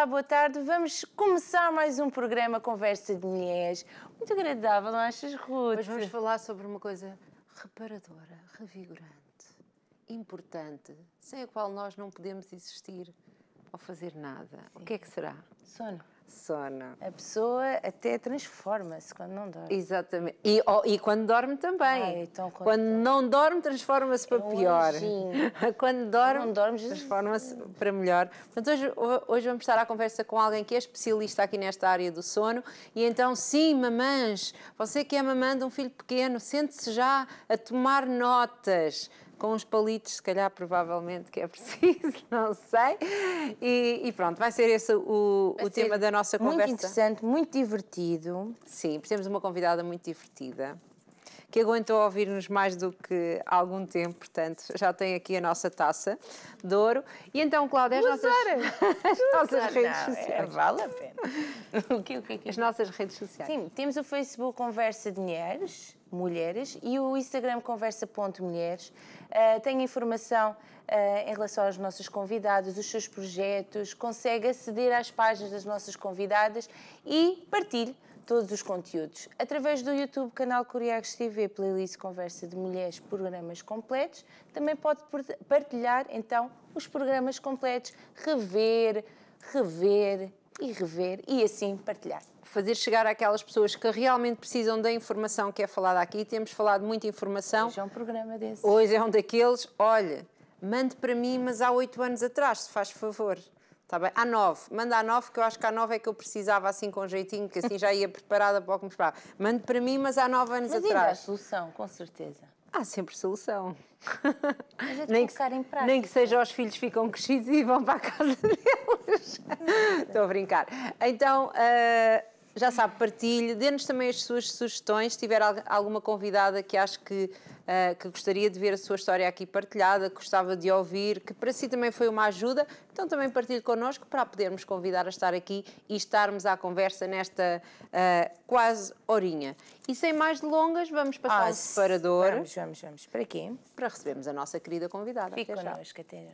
Olá, boa tarde. Vamos começar mais um programa Conversa de Mulheres. Muito agradável, não achas, Ruth? Mas vamos falar sobre uma coisa reparadora, revigorante, importante, sem a qual nós não podemos existir ou fazer nada. Sim. O que é que será? Sono sono. A pessoa até transforma-se quando não dorme. Exatamente. E, oh, e quando dorme também. Ai, ah, então, quando, quando dorme. não dorme, transforma-se para é um pior. Anjinho. Quando dorme, dorme transforma-se para melhor. Portanto, hoje, hoje vamos estar à conversa com alguém que é especialista aqui nesta área do sono. E então, sim, mamães, você que é mamãe de um filho pequeno, sente-se já a tomar notas com uns palitos, se calhar, provavelmente, que é preciso, não sei. E, e pronto, vai ser esse o, o tema da nossa muito conversa. Muito interessante, muito divertido. Sim, temos uma convidada muito divertida que aguentou ouvir-nos mais do que há algum tempo, portanto, já tem aqui a nossa taça de ouro. E então, Cláudia, as nossas, as nossas redes sociais. É, vale a pena. o que, o que, que? As nossas redes sociais. Sim, temos o Facebook Conversa Dinheiros mulheres e o Instagram conversa.mulheres. Uh, ah, tem informação uh, em relação aos nossos convidados, os seus projetos, consegue aceder às páginas das nossas convidadas e partilhe todos os conteúdos. Através do YouTube, canal Curiagos TV, playlist Conversa de Mulheres, programas completos, também pode partilhar então os programas completos, rever, rever e rever e assim partilhar fazer chegar àquelas pessoas que realmente precisam da informação que é falada aqui. Temos falado muita informação. Hoje é um programa desse. Hoje é um daqueles. Olha, mande para mim, mas há oito anos atrás, se faz favor. Está bem? Há nove. Manda a nove, que eu acho que a nove é que eu precisava, assim, com jeitinho, que assim já ia preparada para o que me esperava. Mande para mim, mas há nove anos mas atrás. Mas solução, com certeza. Há sempre solução. Mas é nem, que, em prática. nem que seja os filhos ficam crescidos e vão para a casa deles. É. Estou a brincar. Então, uh, já sabe, partilhe, dê-nos também as suas sugestões. Se tiver alguma convidada que acho que, uh, que gostaria de ver a sua história aqui partilhada, gostava de ouvir, que para si também foi uma ajuda, então também partilhe connosco para podermos convidar a estar aqui e estarmos à conversa nesta uh, quase horinha. E sem mais delongas, vamos passar ah, ao separador. Vamos, vamos, vamos. Para quê? Para recebermos a nossa querida convidada. Fica connosco, Catarina.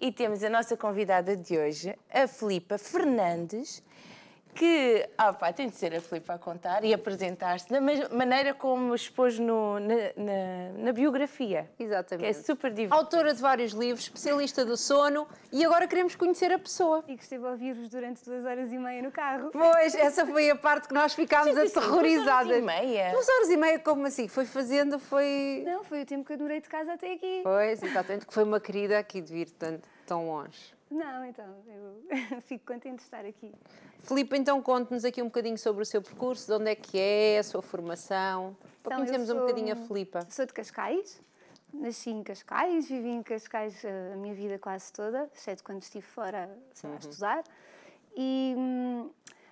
E temos a nossa convidada de hoje, a Filipa Fernandes, que, ah pá, tem de ser a Filipe a contar e apresentar-se da maneira como expôs no, na, na, na, biografia. Exatamente. Que é super divertido. Autora de vários livros, especialista do sono e agora queremos conhecer a pessoa. E que esteve a ouvir-vos durante duas horas e meia no carro. Pois, essa foi a parte que nós ficámos aterrorizadas. Duas horas e meia? Duas horas e meia, como assim? Foi fazendo, foi... Não, foi o tempo que eu demorei de casa até aqui. Pois, exatamente, que foi uma querida aqui de vir tanto tão longe. Não, então, eu fico contente de estar aqui. Filipe, então conte-nos aqui um bocadinho sobre o seu percurso, de onde é que é, a sua formação, para então, conhecermos sou, um bocadinho a Filipe. Sou de Cascais, nasci em Cascais, vivi em Cascais eh, a minha vida quase toda, exceto quando estive fora uhum. a estudar, e hum,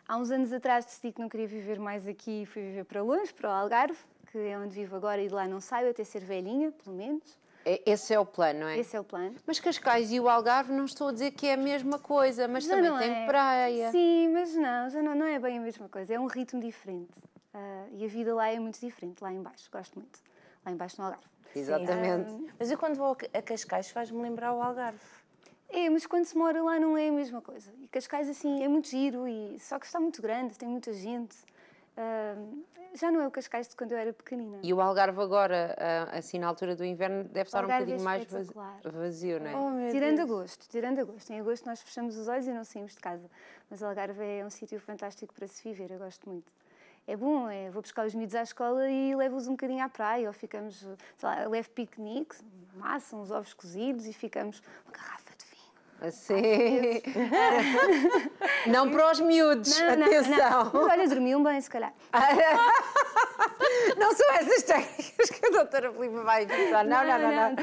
há uns anos atrás decidi que não queria viver mais aqui e fui viver para longe, para o Algarve, que é onde vivo agora e de lá não saio, até ser velhinha, pelo menos. É, esse é o plano, não é? Esse é o plano. Mas Cascais e o Algarve não estou a dizer que é a mesma coisa, mas já também tem é. praia. Sim, mas não, já não, não, é bem a mesma coisa. É um ritmo diferente. Uh, e a vida lá é muito diferente, lá embaixo. Gosto muito. Lá embaixo no Algarve. Exatamente. Um, ah, mas eu quando vou a Cascais faz-me lembrar o Algarve. É, mas quando se mora lá não é a mesma coisa. E Cascais, assim, é muito giro, e só que está muito grande, tem muita gente já não é o Cascais de quando eu era pequenina. E o Algarve agora, uh, assim na altura do inverno, deve estar um bocadinho é mais vazio, vazio, não é? Oh, tirando Deus. agosto, tirando agosto. Em agosto nós fechamos os olhos e não saímos de casa. Mas o Algarve é um sítio fantástico para se viver, eu gosto muito. É bom, é, vou buscar os miúdos à escola e levo-os um bocadinho à praia, ou ficamos, sei lá, levo piquenique, massa, uns ovos cozidos e ficamos uma garrafa assim não para os miúdos, não, não, atenção. Não. Olha, dormiam bem, se calhar. não são essas técnicas que a doutora Filipe vai usar. Não, não, não. Não, não,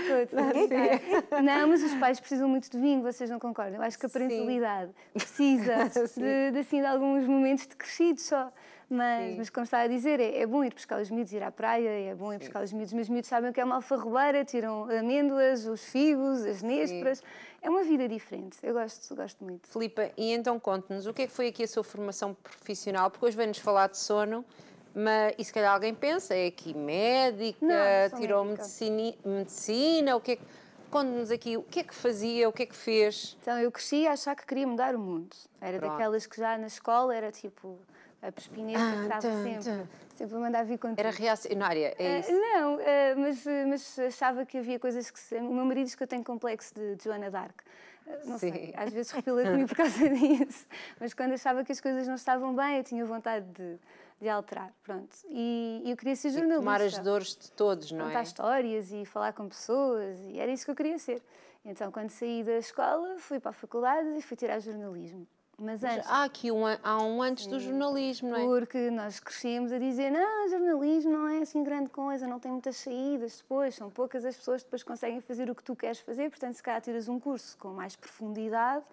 não. não, mas os pais precisam muito de vinho, vocês não concordam? Eu acho que a parentalidade Sim. precisa de, de, assim, de alguns momentos de crescido só. Mas, mas, como estava a dizer, é, é, bom ir buscar os miúdos, ir à praia, é bom ir Sim. buscar os miúdos, mas os miúdos sabem o que é uma alfarrobeira, tiram amêndoas, os figos, as nésperas. Sim é uma vida diferente. Eu gosto, gosto muito. Filipa, e então conte-nos, o que é que foi aqui a sua formação profissional? Porque hoje vem-nos falar de sono, mas, e se calhar alguém pensa, é aqui médica, Não, tirou médica. Medicina, o que é que... Conte-nos aqui o que é que fazia, o que é que fez. Então, eu cresci a achar que queria mudar o mundo. Era Pronto. daquelas que já na escola era tipo a pespineta ah, que estava tá, sempre. Tá eu vou mandar vir contigo. Era reacionária, é ah, isso? Uh, não, uh, mas, ah, mas achava que havia coisas que... Se... O meu marido diz que eu tenho complexo de, Joana d'Arc. Uh, não Sim. sei, às vezes repila comigo por causa disso. Mas quando achava que as coisas não estavam bem, eu tinha vontade de, de alterar, pronto. E, e eu queria ser jornalista. E tomar as dores de todos, não é? Contar histórias e falar com pessoas, e era isso que eu queria ser. Então, quando saí da escola, fui para a faculdade e fui tirar jornalismo. Mas antes, há aqui um, há um antes sim, do jornalismo, não é? Porque nós crescemos a dizer, não, jornalismo não é assim grande coisa, não tem muitas saídas depois, são poucas as pessoas que depois conseguem fazer o que tu queres fazer, portanto, se calhar tiras um curso com mais profundidade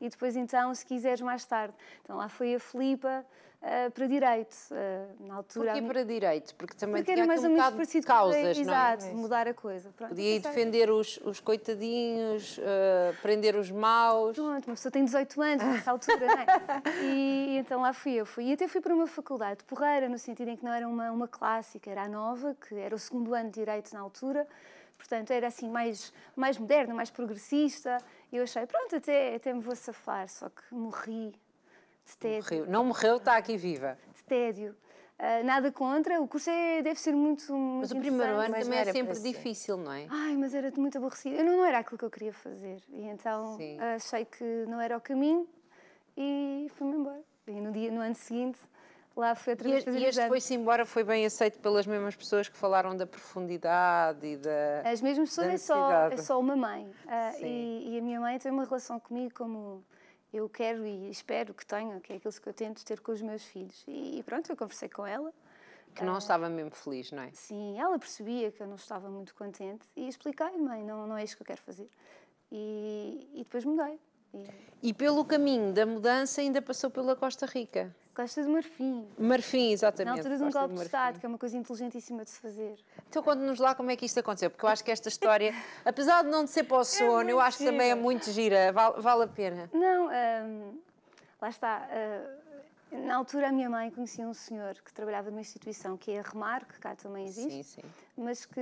e depois então, se quiseres mais tarde. Então lá foi a Filipa, eh, para direito. Uh, na altura. Porquê para direito? Porque também porque tinha mais um bocado de causas, não é? Exato, é mudar a coisa. Pronto, Podia ir defender os, os coitadinhos, uh, prender os maus. Pronto, uma pessoa tem 18 anos nessa altura, não é? E, e, então lá fui eu. Fui. E até fui para uma faculdade porreira, no sentido em que não era uma, uma clássica, era a nova, que era o segundo ano de direito na altura portanto era assim mais mais moderno mais progressista e eu achei pronto até até me vou safar só que morri Morreu. Não morreu, está aqui viva. Estédio. Uh, ah, nada contra, o curso é, deve ser muito, muito Mas o primeiro ano também é sempre difícil, não é? Ai, mas era muito aborrecido. Eu não, não era aquilo que eu queria fazer. E então Sim. Ah, achei que não era o caminho e fui-me embora. E no, dia, no ano seguinte lá foi outra vez fazer E este foi-se embora, foi bem aceito pelas mesmas pessoas que falaram da profundidade e da. As mesmas pessoas é só, é só uma mãe. Uh, e, e, a minha mãe tem uma relação comigo como eu quero e espero que tenha, que é aquilo que eu tento ter com os meus filhos. E, pronto, eu conversei com ela. Que não ah, estava mesmo feliz, não é? Sim, ela percebia que eu não estava muito contente e expliquei, mãe, não, não é isso que eu quero fazer. E, e depois mudei. E... e pelo caminho da mudança ainda passou pela Costa Rica. Gosta de marfim. Marfim, exatamente. Na altura de um golpe de, de Estado, que é uma coisa inteligentíssima de se fazer. Então conta-nos lá como é que isto aconteceu, porque eu acho que esta história, apesar de não ser para o é sono, é eu acho gira. que também é muito gira, vale, vale a pena. Não, hum, lá está. Uh, na altura, a minha mãe conhecia um senhor que trabalhava numa instituição que é a Remar, que cá também existe, sim, sim. mas que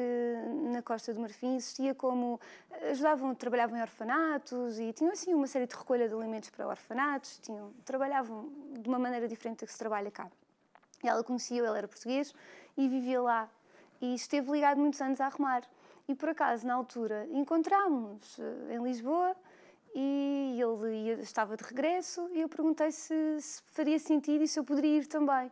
na Costa do Marfim existia como. Eh, ajudavam, trabalhavam em orfanatos e tinham assim uma série de recolha de alimentos para orfanatos, tinham, trabalhavam de uma maneira diferente da que se trabalha cá. E ela conhecia ela ele era português e vivia lá. E esteve ligado muitos anos a Remar. E por acaso, na altura, encontrámos-nos eh, em Lisboa e ele estava de regresso e eu perguntei se, se faria sentido e se eu poderia ir também.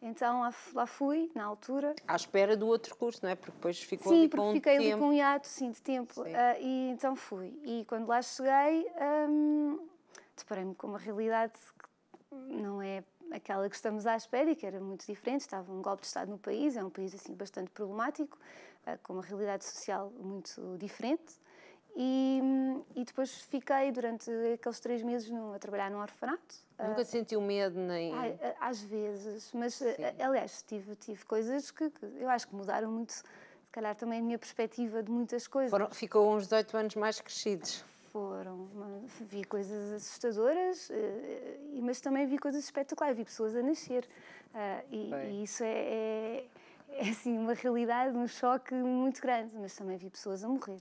Então lá, lá, fui, na altura. À espera do outro curso, não é? Porque depois ficou sim, ali porque um fiquei ali com um hiato, sim, de tempo. Sim. Uh, e então fui. E quando lá cheguei, um, deparei-me com uma realidade que não é aquela que estamos à espera e que era muito diferente. Estava um golpe de Estado no país, é um país assim bastante problemático, uh, com uma realidade social muito diferente e, e depois fiquei durante aqueles três meses no, a trabalhar num orfanato. Nunca uh, ah, o medo nem. Às vezes, mas ah, aliás, tive, tive coisas que, que eu acho que mudaram muito, se calhar também a minha perspectiva de muitas coisas. Foram, ficou uns 18 anos mais crescidos foram. Vi coisas assustadoras, ah, mas também vi coisas espetaculares, vi pessoas a nascer. E, e isso é, é, é, assim, uma realidade, um choque muito grande, mas também vi pessoas a morrer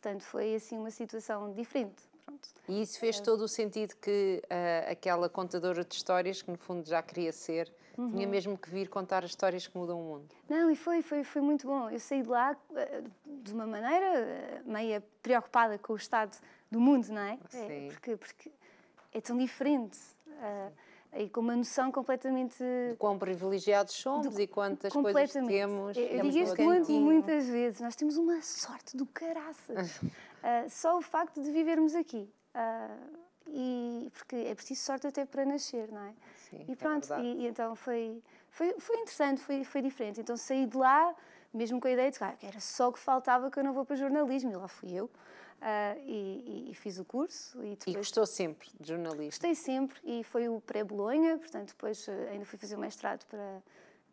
portanto foi assim uma situação diferente. Pronto. E isso fez eh, todo o sentido que uh, aquela contadora de histórias, que no fundo já queria ser, uhum. tinha mesmo que vir contar as histórias que mudam o mundo. Não, e foi, foi, foi muito bom. Eu saí de lá uh, de uma maneira uh, meia preocupada com o estado do mundo, não é? Sim. É, porque, porque é tão diferente. Uh, e com uma noção completamente. De quão privilegiados somos do... e quantas coisas temos. Eu, digo isto muito, muitas vezes. Nós temos uma sorte do caraças. uh, só o facto de vivermos aqui. Uh, e porque é preciso sorte até para nascer, não é? Sim, e é pronto, é e, e, então foi, foi, foi interessante, foi, foi diferente. Então saí de lá, mesmo com a ideia de que ah, era só o que faltava que eu não vou para jornalismo, e lá fui eu. Uh, e, e, fiz o curso. E, depois... e gostou sempre de jornalista? Gostei sempre e foi o pré-Bolonha, portanto, depois ah, ainda fui fazer o mestrado para,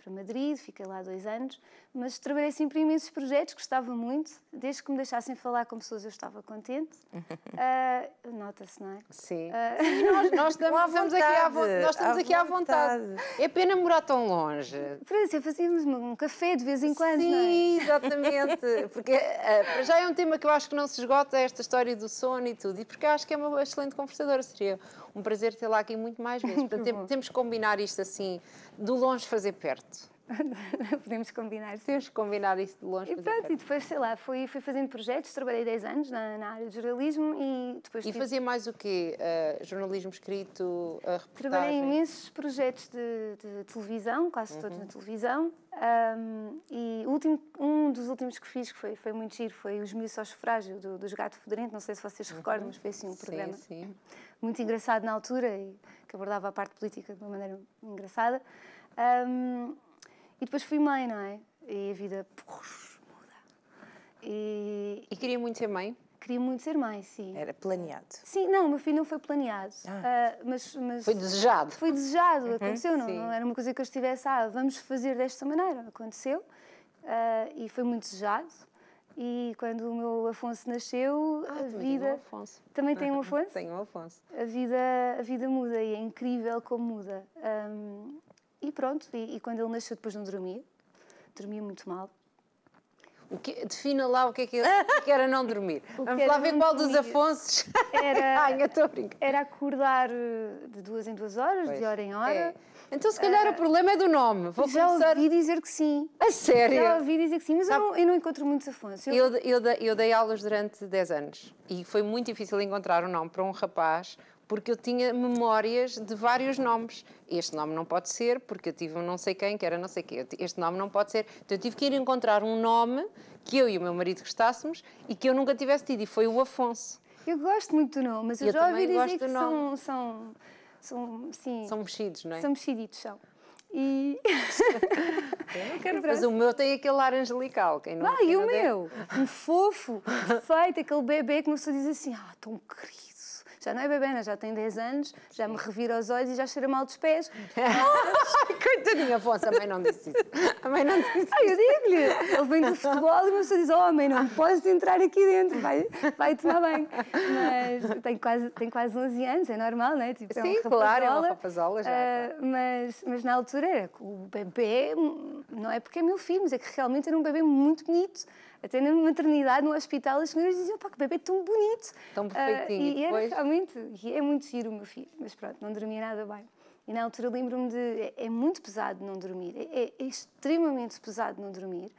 para Madrid, fiquei lá dois anos, mas trabalhei sempre em imensos projetos, gostava muito, desde que me deixassem falar com pessoas eu estava contente. Uh, Nota-se, não é? Sim. Uh, Sim nós, nós, estamos, aqui à, nós estamos à aqui vontade. à vontade. É pena morar tão longe. Por fazíamos um café de vez em quando, Sim, não é? exatamente, porque uh, já é um tema que eu acho que não se esgota, esta história do sono e tudo, e porque acho que é uma excelente conversadora, seria um prazer tê-la aqui muito mais vezes. Portanto, tem, temos que combinar isto assim, do longe fazer perto. Podemos combinar. Temos que combinar isto de longe. E pronto, perto. e depois, sei lá, fui, fui fazendo projetos, trabalhei 10 anos na, na área de jornalismo e depois... E tive... fazia mais o quê? Uh, jornalismo escrito, uh, reportagem? Trabalhei imensos projetos de, de televisão, quase uhum. todos na televisão. Um, e último, um dos últimos que fiz, que foi, foi muito giro, foi Os mil ao Sufrágio, do, do Gato não sei se vocês uhum. recordam, mas foi assim um programa. Sim, sim muito engraçado na altura e que abordava a parte política de uma maneira engraçada. Um, e depois fui mãe, não é? E a vida puxa, muda. E, e queria muito ser mãe? Queria muito ser mãe, sim. Era planeado? Sim, não, o meu filho não foi planeado. Ah. Uh, mas, mas, Foi desejado? Foi desejado, uhum, aconteceu, não, não, era uma coisa que eu estivesse, ah, vamos fazer desta maneira. Aconteceu uh, e foi muito desejado. E quando o meu Afonso nasceu, ah, a vida. Um também tem um Afonso? tenho um Afonso. A vida, a vida muda e é incrível como muda. Um, e pronto, e, e, quando ele nasceu, depois não dormia. Dormia muito mal. O que, defina lá o que, é que, é que era não dormir. Vamos lá ver qual dos Afonsos. Era, Ai, eu estou a brincar. Era acordar eh, de duas em duas horas, pois, de hora em hora. É então, se calhar, uh, o ah. problema é do nome. Vou já começar... ouvi dizer que sim. A sério? Já ouvi dizer que sim, mas eu, não, eu, não, encontro muitos Afonso. Eu... Eu, eu... eu, dei aulas durante 10 anos e foi muito difícil encontrar um nome para um rapaz porque eu tinha memórias de vários nomes. Este nome não pode ser, porque eu tive um não sei quem, que era não sei quê. Este nome não pode ser. Então eu tive que ir encontrar um nome que eu e o meu marido gostássemos e que eu nunca tivesse tido, e foi o Afonso. Eu gosto muito do nome, mas eu, eu já ouvi dizer que são, são são, sim, são mexidos, não é? São mexiditos, são. E... Eu não quero, mas o meu tem aquele ar angelical. Quem não ah, e o é. meu? Um fofo, feito, aquele bebê que começou a dizer assim, ah, tão querido já não é bebê, né? já tem 10 anos, já me revira os olhos e já cheira mal dos pés. Coitadinha, a mãe não disse isso. A mãe não disse isso. Ai, eu digo-lhe, ele vem do futebol e uma pessoa diz, oh mãe, não podes entrar aqui dentro, vai, vai tomar bem. Mas tem quase, tem quase 11 anos, é normal, não é? Tipo, Sim, é um claro, é uma rapazola já. Uh, mas, mas na altura era o bebê, não é porque é meu filho, mas é que realmente era um bebê muito bonito até na maternidade, no hospital, as senhoras diziam, pá, que bebê tão bonito. Tão ah, perfeitinho. Uh, e, e depois... era realmente, e é muito giro o meu filho, mas pronto, não dormia nada bem. E na altura lembro-me de, é, é, muito pesado não dormir, é, é, é extremamente pesado não dormir.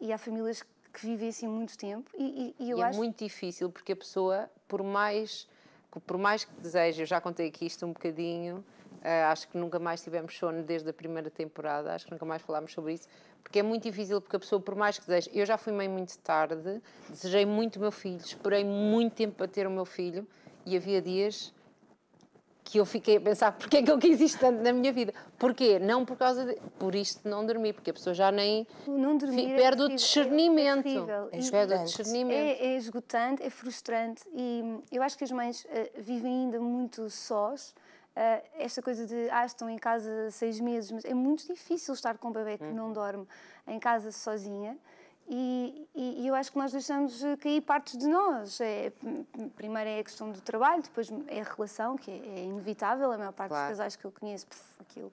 E há famílias que vivem assim muito tempo e, e, e eu e é acho... é muito difícil porque a pessoa, por mais, por mais que deseje, eu já contei aqui isto um bocadinho, Uh, acho que nunca mais tivemos sono desde a primeira temporada, acho que nunca mais falámos sobre isso, porque é muito difícil, porque a pessoa, por mais que deseje. Eu já fui mãe muito tarde, desejei muito o meu filho, esperei muito tempo para ter o meu filho e havia dias que eu fiquei a pensar porque é que eu quis isto tanto na minha vida. Porquê? Não por causa de... Por isto não dormi, porque a pessoa já nem... Não dormir F... perde é o discernimento. É, é perde o é é discernimento. É, é, esgotante, é frustrante e eu acho que as mães uh, vivem ainda muito sós uh, esta coisa de, ah, estão em casa seis meses, mas é muito difícil estar com um bebê que não uhum. dorme em casa sozinha. E, e, e, eu acho que nós deixamos eh, cair partes de nós. É, hum, primeiro é a questão do trabalho, depois é a relação, que é, é inevitável. A maior parte claro. dos casais que eu conheço, aquilo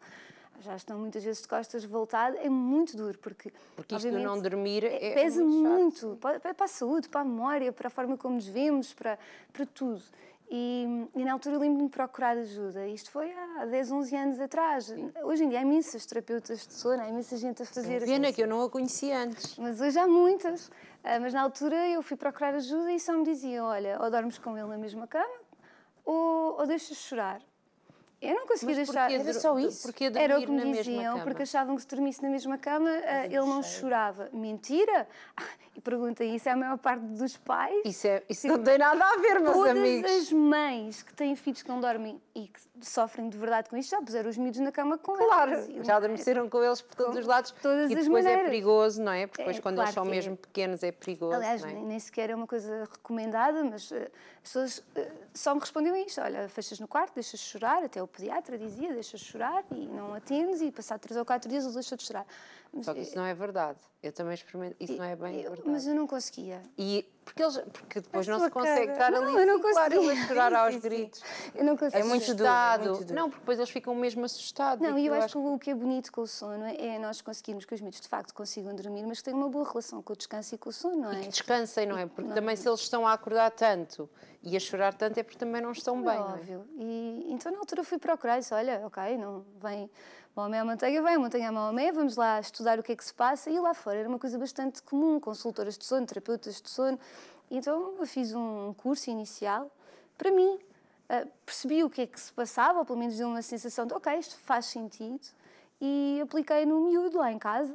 já estão muitas vezes de costas voltadas é muito duro, porque. Porque isto de não dormir é, é pesa muito, muito para, para, a saúde, para a memória, para a forma como nos vemos, para, para tudo. E, e na altura lembro-me de procurar ajuda. Isto foi há 10, 11 anos atrás. Hoje em dia há imensas terapeutas de sono, há imensa gente a fazer. Pena que eu não a conhecia antes. Mas hoje há muitas. Ah, mas na altura eu fui procurar ajuda e só me diziam: olha, ou dormes com ele na mesma cama ou, ou deixas chorar. Eu não conseguia Mas deixar. Era só isso? era o que me diziam, porque achavam que se dormisse na mesma cama ah, ele não chorava. Mentira! Ah, e pergunta isso é a maior parte dos pais. Isso, é, isso não tem nada a ver, meus Todas amigos. Todas as mães que têm filhos que não dormem e que sofrem de verdade com isto já puseram os miúdos na cama com claro, eles. Claro, já é? adormeceram com eles por todos os lados. Todas e depois é perigoso, não é? Porque depois é, quando claro eles são é. mesmo pequenos é perigoso. Aliás, é? nem, nem sequer é uma coisa recomendada, mas uh, as pessoas uh, só me respondiam isto: olha, fechas no quarto, deixas chorar até o pediatra dizia, deixa chorar e não atendes e passado três ou quatro dias ele deixa de chorar. Mas, Só que isso não é verdade. Eu também experimento. Isso não é bem eu, verdade. Mas eu não conseguia. E porque, eles, porque depois não se consegue cara. estar não, ali eu não claro, a chorar aos gritos. Eu não consigo. É muito assustado. Duro, é muito não, porque depois eles ficam mesmo assustados. Não, e eu, eu acho, acho que o que é bonito com o sono é nós conseguirmos que os miúdos de facto consigam dormir, mas que tenham uma boa relação com o descanso e com o sono, não é? E que descansem, não é? Porque não, também não. se eles estão a acordar tanto e a chorar tanto é porque também não estão bem. Óbvio. É? E então na altura fui procurar e disse, olha, ok, não vem Maomé à manteiga, vem a manteiga à Maomé, vamos lá estudar o que é que se passa e lá foi era uma coisa bastante comum, consultoras de sono, terapeutas de sono. Então eu fiz um curso inicial para mim. Uh, percebi o que é que se passava, ou pelo menos deu uma sensação de ok, isto faz sentido, e apliquei no miúdo lá em casa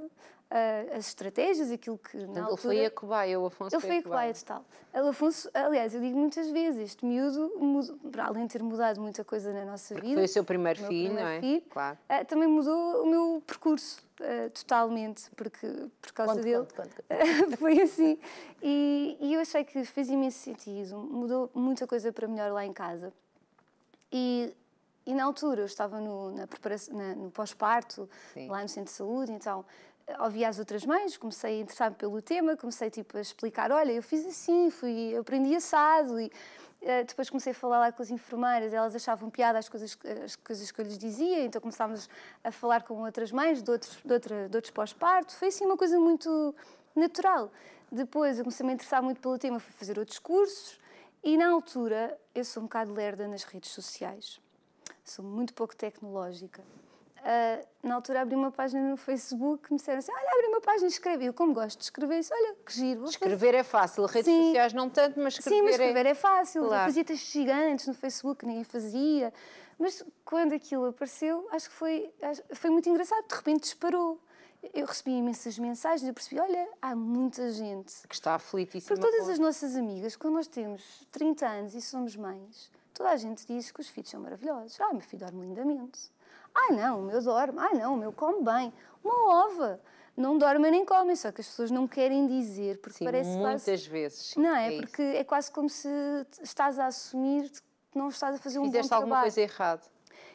uh, as estratégias, aquilo que. Portanto, altura, ele foi a cobaia, o Afonso. Ele foi a cobaia, é total. O Afonso, aliás, eu digo muitas vezes, este miúdo, mudou, para além de ter mudado muita coisa na nossa Porque vida. Foi o seu primeiro filho, não é? Filho, claro. Uh, também mudou o meu percurso. Uh, totalmente, porque por causa conto, dele conto, conto, foi assim. E, e eu achei que fez imenso sentido, mudou muita coisa para melhor lá em casa. E e na altura eu estava no, na, na no pós-parto, lá no centro de saúde, então ouvi as outras mães, comecei a interessar-me pelo tema, comecei tipo a explicar, olha, eu fiz assim, fui, aprendi assado e uh, depois comecei a falar lá com as enfermeiras, elas achavam piada as coisas, as coisas que eu lhes dizia, então começámos a falar com outras mães de outros, de outra, de outros pós-parto, foi assim uma coisa muito natural. Depois eu comecei a me interessar muito pelo tema, fui fazer outros cursos e na altura eu sou um bocado lerda nas redes sociais, sou muito pouco tecnológica uh, na altura abri uma página no Facebook, me disseram assim, olha, abri uma página e escrevi. Eu, como gosto de escrever, isso olha, que giro. Escrever é fácil, redes Sim. sociais não tanto, mas escrever, Sim, mas escrever é, é fácil. Claro. Eu fazia textos gigantes no Facebook, ninguém fazia. Mas quando aquilo apareceu, acho que foi, foi muito engraçado, de repente disparou eu recebi imensas mensagens e percebi, olha, há muita gente. Que está aflitíssima. Porque todas as nossas amigas, quando nós temos 30 anos e somos mães, toda a gente diz que os filhos são maravilhosos. Ah, meu filho dorme lindamente. Ah, não, o meu dorme. Ah, não, o meu come bem. Uma ova. Não dormem nem comem, só que as pessoas não querem dizer, porque sim, parece muitas quase... vezes. não, é, é porque isso. é quase como se estás a assumir que não estás a fazer um Fizeste bom trabalho. alguma coisa errada.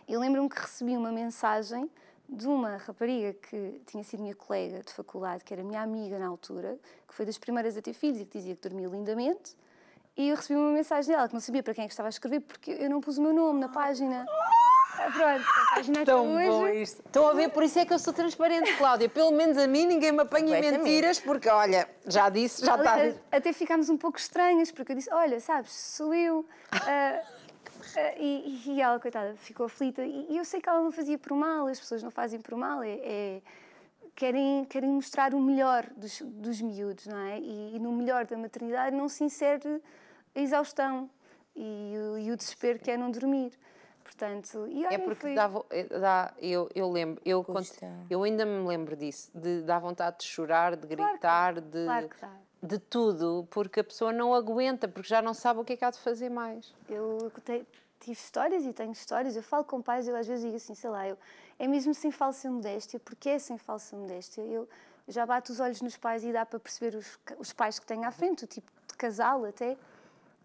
Eu lembro-me que recebi uma mensagem de uma rapariga que tinha sido minha colega de faculdade, que era minha amiga na altura, que foi das primeiras a ter filhos e que dizia que dormia lindamente. E eu recebi uma mensagem dela que não sabia para quem é que estava a escrever porque eu não pus o meu nome na página. Pronto, faz Tão hoje. bom isto. Estão a ver, por isso é que eu sou transparente, Cláudia. Pelo menos a mim ninguém me apanha em mentiras, porque olha, já disse, já está. Até ficámos um pouco estranhas, porque eu disse: olha, sabes, sou eu. Uh, Uh, e, e, ela, coitada, ficou aflita. E, e, eu sei que ela não fazia por mal, as pessoas não fazem por mal, é, é, querem, querem mostrar o melhor dos, dos miúdos, não é? E, e no melhor da maternidade não se insere a exaustão e, o desespero que é não dormir. Portanto, e é olha, é porque fui... dá, dá, eu, eu lembro, eu, eu ainda me lembro disso, de dar vontade de chorar, de gritar, claro que, de, claro que dá. de tudo, porque a pessoa não aguenta, porque já não sabe o que é que há de fazer mais. Eu te, tive histórias e tenho histórias, eu falo com pais, eu às vezes digo assim, sei lá, eu, é mesmo sem falsa modéstia, porque é sem falsa modéstia? Eu já bato os olhos nos pais e dá para perceber os, os pais que tenho à frente, o tipo de casal até,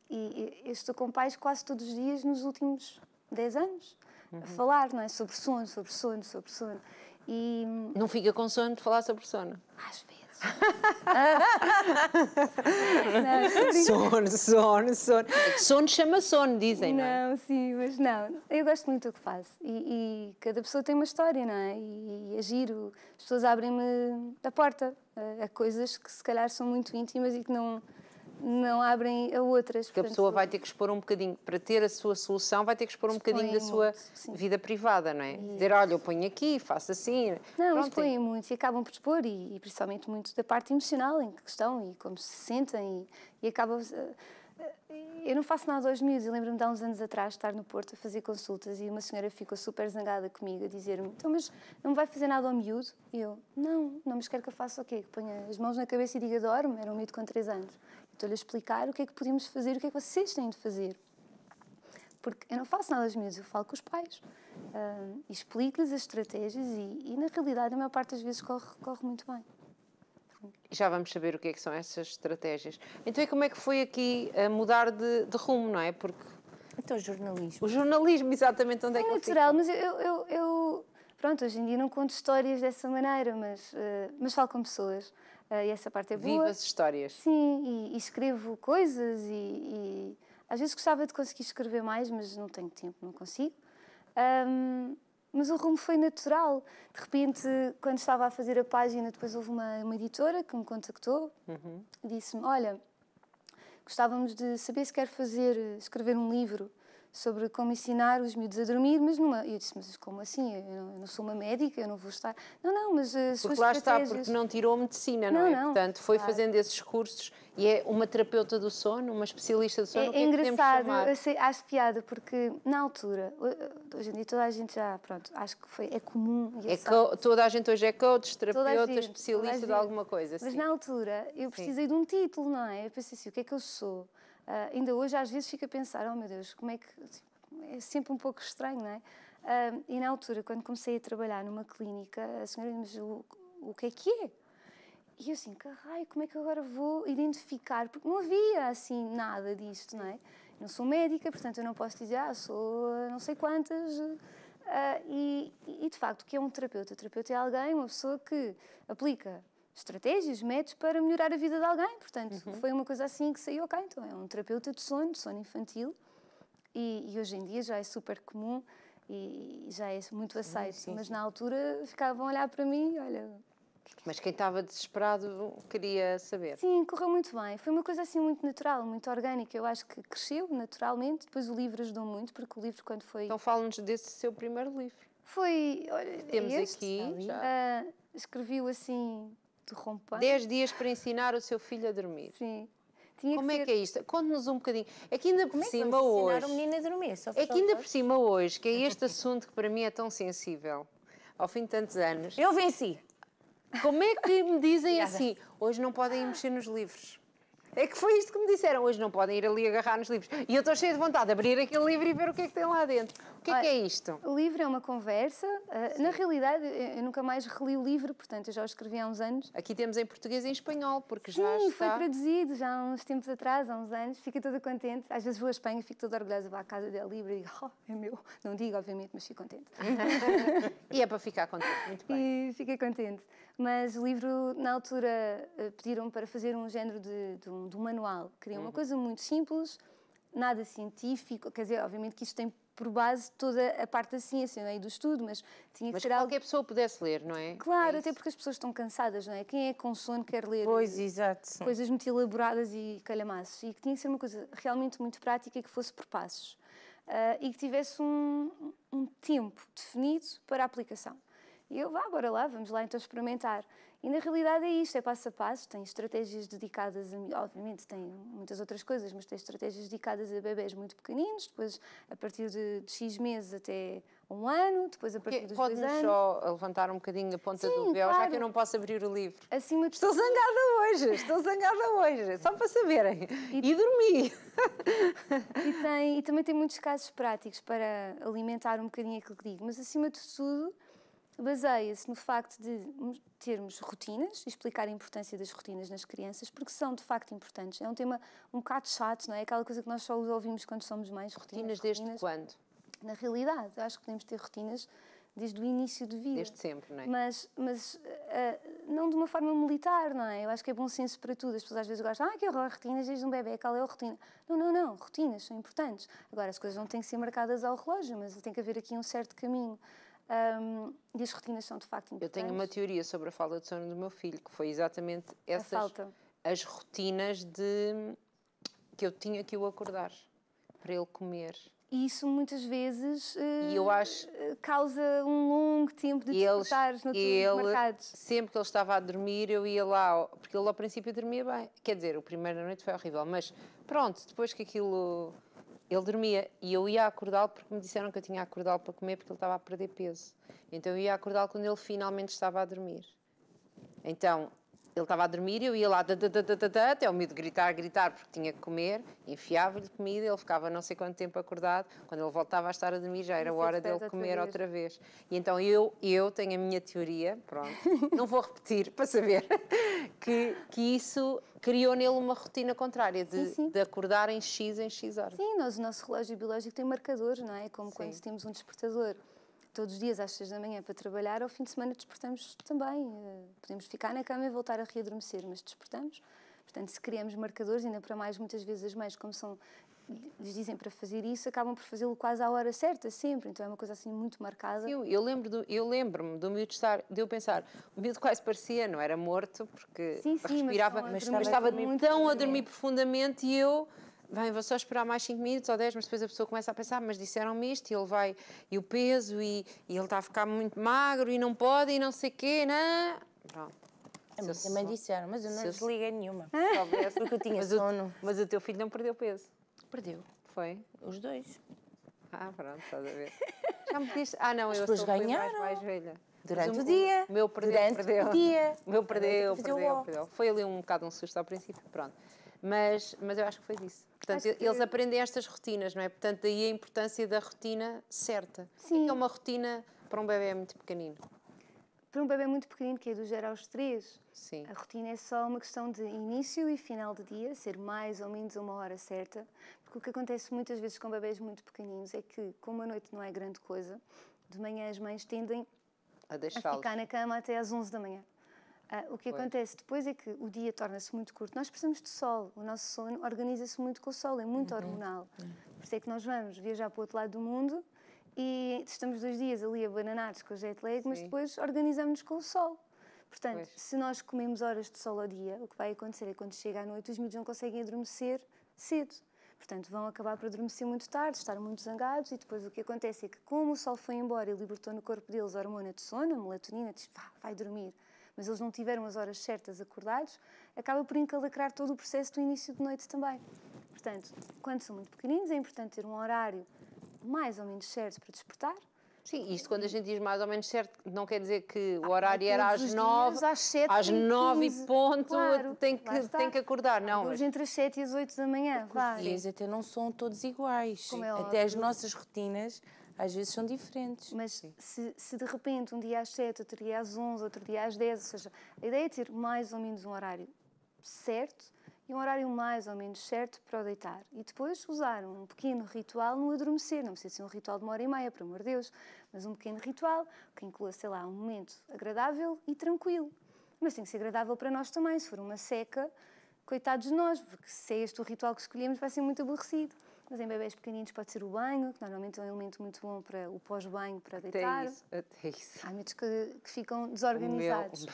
e eu estou com pais quase todos os dias nos últimos 10 anos uhum. a falar, não é? Sobre sono, sobre sono, sobre sono. E... Não fica com sono de falar sobre sono? Às vezes. não, sono, sono, sono. Sono chama sono, dizem, não, não é? Não, sim, mas não. Eu gosto muito do que faço. E, e cada pessoa tem uma história, não é? E, agiro. É As pessoas abrem-me a porta a, a coisas que se calhar são muito íntimas e que não não abrem a outras. Porque portanto, a pessoa vai ter que expor um bocadinho, para ter a sua solução, vai ter que expor um bocadinho da sua vida privada, não é? Isso. Dizer, olha, eu ponho aqui, faço assim. Não, expõem muito e acabam por expor, e, e, principalmente muito da parte emocional em que estão e como se sentem, e, e acabam. Eh, eu não faço nada aos miúdos. e lembro-me de há uns anos atrás estar no Porto a fazer consultas e uma senhora ficou super zangada comigo a dizer-me: Então, mas não vai fazer nada ao miúdo? E eu: Não, não, mas quero que eu faça o quê? Que ponha as mãos na cabeça e diga dorme. Era um miúdo com 3 anos. Estou-lhe a explicar o que é que podemos fazer, o que é que vocês têm de fazer. Porque eu não faço nada aos miúdos, eu falo com os pais. Uh, Explico-lhes as estratégias e, e, na realidade, a maior parte das vezes corre, corre muito bem. Já vamos saber o que é que são essas estratégias. Então, e como é que foi aqui a ah, mudar de, de rumo, não é? Porque... Então, jornalismo. O jornalismo, exatamente, onde é, é que natural, eu mas eu, eu, eu, Pronto, hoje em dia não conto histórias dessa maneira, mas, uh, mas falo com pessoas. Ah, e essa parte é boa. histórias. Sim, e, e escrevo coisas e, e, às vezes gostava de conseguir escrever mais, mas não tenho tempo, não consigo. Um, mas o rumo foi natural. De repente, quando estava a fazer a página, depois houve uma, uma editora que me contactou, uhum. disse-me: Olha, gostávamos de saber se quer fazer, escrever um livro sobre como ensinar os miúdos a dormir, mas numa. Eu disse, mas como assim? Eu não, eu não sou uma médica, eu não vou estar. Não, não, mas. Uh, porque lá está, porque não tirou medicina, não, não é? Não, Portanto, foi claro. fazendo esses cursos e é uma terapeuta do sono, uma especialista do sono. É, é engraçado, é sei, acho piada, porque na altura, eh, hoje em dia toda a gente já, pronto, acho que foi, é comum. É, é toda a gente hoje é coach, terapeuta, gente, especialista de alguma coisa. Mas sim. na altura eu precisei sim. de um título, não é? Eu pensei assim, o que é que eu sou? Uh, ainda hoje às vezes fico a pensar, oh meu Deus, como é que... É sempre um pouco estranho, não é? Uh, e na altura, quando comecei a trabalhar numa clínica, a senhora disse-me, o, o que é que é? E eu assim, caralho, como é que agora vou identificar? Porque não havia assim nada disto, não é? Não sou médica, portanto eu não posso dizer, ah, sou ah, não sei quantas. Uh, e, e, de facto, o que é um terapeuta? O terapeuta é alguém, uma pessoa que aplica estratégias, métodos para melhorar a vida de alguém. Portanto, uhum. foi uma coisa assim que saiu, ok, então é um terapeuta de sono, de sono infantil, e, e hoje em dia já é super comum e já é muito aceito. Sim, sim. Mas na altura ficavam a olhar para mim, olha. Mas quem estava desesperado queria saber. Sim, correu muito bem. Foi uma coisa assim muito natural, muito orgânica. Eu acho que cresceu naturalmente. Depois o livro ajudou muito, porque o livro, quando foi. Então, fala-nos desse seu primeiro livro. Foi. Olha, Temos este, aqui. Uh, ah, escrevi assim dez 10 dias para ensinar o seu filho a dormir. Sim. Tinha Como é ser... que é isto? Conte-nos um bocadinho. É que ainda Como é por é cima hoje. O menino a dormir, só é que ainda por cima hoje, que é este assunto que para mim é tão sensível, ao fim de tantos anos. Eu venci. Como é que me dizem assim? Hoje não podem mexer nos livros. É que foi isto que me disseram. Hoje não podem ir ali agarrar nos livros. E eu estou cheia de vontade de abrir aquele livro e ver o que é que tem lá dentro. O que é, Olha, que é isto? O livro é uma conversa. Uh, na realidade, eu nunca mais reli o livro, portanto, eu já o escrevi há uns anos. Aqui temos em português e em espanhol, porque Sim, já está... Sim, foi traduzido já há uns tempos atrás, há uns anos. Fiquei toda contente. Às vezes vou à Espanha, e fico toda orgulhosa, vou à casa dela livro e digo, oh, é meu. Não digo, obviamente, mas fico contente. e é para ficar contente, muito bem. E fiquei contente. Mas o livro, na altura, eh, pediram para fazer um género de, de, um, de um, manual. queria uhum. uma coisa muito simples, nada científico, quer dizer, obviamente que isto tem por base toda a parte da ciência não é? e do estudo, mas tinha que mas algo qualquer a pessoa pudesse ler, não é? é claro, é até porque as pessoas estão cansadas, não é? Quem é com sono quer ler pois, eh, exato. coisas muito elaboradas e calhamaços. E que tinha que ser uma coisa realmente muito prática e que fosse por passos. Uh, e que tivesse um, um tempo definido para a aplicação. E eu, vá, agora lá, vamos lá então experimentar. E na realidade é isto, é passo a passo, tem estratégias dedicadas, a, obviamente tem muitas outras coisas, mas tem estratégias dedicadas a bebés muito pequeninos, depois a partir de, de X meses até um ano, depois a partir Porque dos dois anos... só levantar um bocadinho a ponta Sim, do véu, claro. já que eu não posso abrir o livro. Acima de... Estou zangada hoje, estou zangada hoje, só para saberem. E, e dormi. E, tem, e também tem muitos casos práticos para alimentar um bocadinho aquilo que digo, mas acima de tudo baseia-se no facto de termos rotinas, explicar a importância das rotinas nas crianças, porque são de facto importantes. É um tema um bocado chato, não é? Aquela coisa que nós só ouvimos quando somos mães. Rotinas, rotinas desde rotinas. quando? Na realidade, eu acho que podemos ter rotinas desde o início de vida. Desde sempre, não é? Mas, mas uh, não de uma forma militar, não é? Eu acho que é bom senso para tudo. As pessoas às vezes gostam, ah, que horror, rotinas desde um bebê, qual é a rotina? Não, não, não, rotinas são importantes. Agora, as coisas não têm que ser marcadas ao relógio, mas tem que haver aqui um certo caminho. Um, e as rotinas são de facto importantes. Eu tenho uma teoria sobre a falta de sono do meu filho, que foi exatamente essas as rotinas de que eu tinha que o acordar para ele comer. E isso muitas vezes uh, eu acho, eh, causa um longo tempo de despertares no ele, mercados. Sempre que ele estava a dormir, eu ia lá, porque ele ao princípio dormia bem. Quer dizer, o primeiro da noite foi horrível, mas pronto, depois que aquilo ele dormia e eu ia acordá-lo porque me disseram que eu tinha acordá-lo para comer porque ele estava a perder peso. Então eu ia acordá-lo quando ele finalmente estava a dormir. Então ele estava a dormir, eu ia lá da, da, da, até o de gritar, gritar, porque tinha que comer, enfiava-lhe comida, ele ficava não sei quanto tempo acordado, quando ele voltava a estar a dormir já era hora é dele comer outra vez. outra vez. E então eu, eu tenho a minha teoria, pronto, não vou repetir para saber, que, que isso criou nele uma rotina contrária, de, sim, sim. de acordar em X em X horas. Sim, nós, o nosso relógio biológico tem marcadores, não é? Como sim. quando temos um despertador todos os dias às seis da manhã para trabalhar, ao fim de semana despertamos também. Eh, podemos ficar na cama e voltar a readormecer, mas despertamos. Portanto, se criamos marcadores, ainda para mais, muitas vezes as mães, como são lhes dizem para fazer isso, acabam por fazê-lo quase à hora certa, sempre. Então é uma coisa assim muito marcada. Eu, eu lembro-me do, eu lembro do miúdo estar, de eu pensar, o miúdo quase parecia, não era morto, porque sim, sim, respirava, mas estava, mas estava, mas estava tão a dormir, tão a dormir profundamente e eu bem, vou só esperar mais 5 minutos ou 10, mas depois a pessoa começa a pensar, mas disseram-me isto e ele vai, e o peso, e, e, ele está a ficar muito magro e não pode e não sei o quê, não. Né? Pronto. Eu também sou... disseram, mas eu não desliguei nenhuma, talvez, porque eu tinha mas sono. O, mas o teu filho não perdeu peso? Perdeu. Foi? Os dois. Ah, pronto, estás a ver. Já me pediste... Ah, não, eu sou mais, mais velha. Durante o, o dia. O meu perdeu, durante perdeu. o dia. O meu perdeu, perdeu, perdeu, perdeu. Foi ali um bocado um susto ao princípio, pronto. Mas, mas eu acho que foi disso. Portanto, que... eles aprendem estas rotinas, não é? Portanto, daí a importância da rotina certa. Sim. É o que é uma rotina para um bebê muito pequenino? Para um bebê muito pequenino, que é do zero aos três. Sim. a rotina é só uma questão de início e final de dia, ser mais ou menos uma hora certa, porque o que acontece muitas vezes com bebés muito pequeninos é que, como a noite não é grande coisa, de manhã as mães tendem a, a ficar na cama até às 11 da manhã. Ah, o que pois. acontece depois é que o dia torna-se muito curto. Nós precisamos de sol, o nosso sono organiza-se muito com o sol, é muito uhum. hormonal. Uhum. Por isso é que nós vamos viajar para o outro lado do mundo e estamos dois dias ali abananados com o jet lag, Sim. mas depois organizamos-nos com o sol. Portanto, pois. se nós comemos horas de sol ao dia, o que vai acontecer é que quando chega à noite os miúdos não conseguem adormecer cedo. Portanto, vão acabar por adormecer muito tarde, estar muito zangados e depois o que acontece é que como o sol foi embora e libertou no corpo deles a hormona de sono, a melatonina, diz, vá, vai dormir mas eles não tiveram as horas certas acordados, acaba por encalacrar todo o processo do início de noite também. Portanto, quando são muito pequeninos, é importante ter um horário mais ou menos certo para despertar, Sim, isto quando a gente diz mais ou menos certo, não quer dizer que o ah, horário era às nove, às sete, às nove e ponto, claro, tem, que, tem que acordar, não. Hoje entre as sete e as oito da manhã, vai. Os dias até não são todos iguais. É até as nossas rotinas às vezes são diferentes. Mas se, se, de repente um dia às 7, outro dia às 11, outro dia às 10, ou seja, a ideia é ter mais ou menos um horário certo e um horário mais ou menos certo para o deitar. E depois usar um pequeno ritual no adormecer. Não precisa ser um ritual de uma hora e meia, por amor de Deus, mas um pequeno ritual que inclua, sei lá, um momento agradável e tranquilo. Mas tem que ser agradável para nós também. Se for uma seca, coitados de nós, porque se é este o ritual que escolhemos, vai ser muito aborrecido. Mas em bebés pequeninos pode ser o banho, que normalmente é um elemento muito bom para o pós-banho, para deitar. Até isso, até isso. Há muitos que, que ficam desorganizados.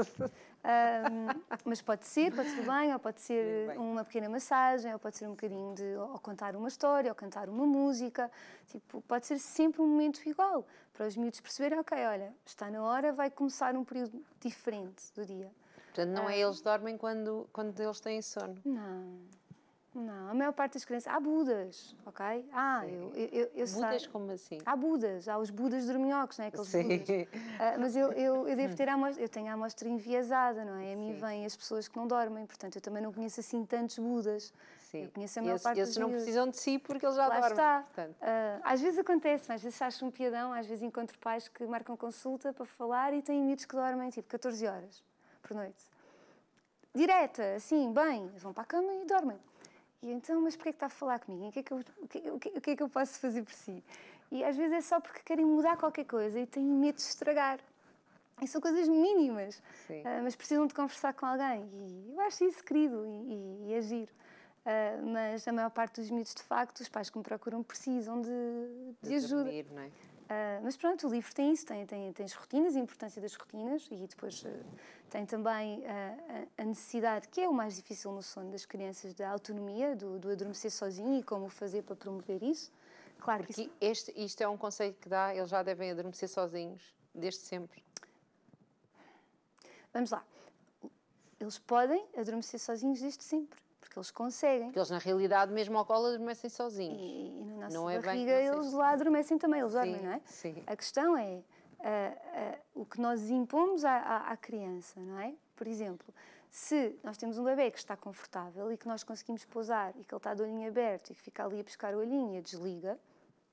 um, mas pode ser, pode ser o banho, ou pode ser uma pequena massagem, ou pode ser um bocadinho de ou contar uma história, ou cantar uma música. Tipo, pode ser sempre um momento igual, para os miúdos perceberem, ok, olha, está na hora, vai começar um período diferente do dia. Portanto, não um, é eles dormem quando, quando eles têm sono. Não. Não, a maior parte das crianças Há Budas, ok? Ah, eu, eu, eu sei. Budas como assim? Há Budas, há os Budas dorminhocos, não é? Aqueles Sim. Uh, mas eu, eu, eu devo hum. ter a amostra, eu tenho a amostra enviesada, não é? A mim vêm as pessoas que não dormem, portanto eu também não conheço assim tantos Budas. Sim. Eu conheço a maior esses, parte Esses não miúdos. precisam de si porque eles já Lá dormem. está. Uh, às vezes acontece, às vezes acho um piadão, às vezes encontro pais que marcam consulta para falar e têm miúdos que dormem tipo 14 horas por noite. Direta, assim, bem, vão para a cama e dormem. E então, mas porquê é que está a falar comigo? O que, é que eu, o, que, o, que, é que eu posso fazer por si? E às vezes é só porque querem mudar qualquer coisa e têm medo de estragar. E são coisas mínimas, uh, mas precisam de conversar com alguém. E eu acho isso querido e, e, e agir. É uh, ah, mas a maior parte dos miúdos, de facto, os pais que me procuram precisam de, de, de ajuda. Dormir, não é? Ah, mas pronto, o livro tem isso, tem, tem, tem as rotinas, a importância das rotinas e depois uh, tem também uh, a, necessidade, que é o mais difícil no sono das crianças, da autonomia, do, do adormecer sozinho e como fazer para promover isso. Claro Porque que isso... Este, isto é um conceito que dá, eles já devem adormecer sozinhos, desde sempre. Vamos lá. Eles podem adormecer sozinhos desde sempre eles conseguem. Porque eles, na realidade, mesmo ao colo, adormecem sozinhos. E, e no nosso não barriga, é bem, eles lá adormecem também, eles dormem, não é? Sim. A questão é uh, uh, o que nós impomos à, à, à criança, não é? Por exemplo, se nós temos um bebê que está confortável e que nós conseguimos pousar e que ele está de olhinho aberto e que fica ali a pescar o olhinho e desliga,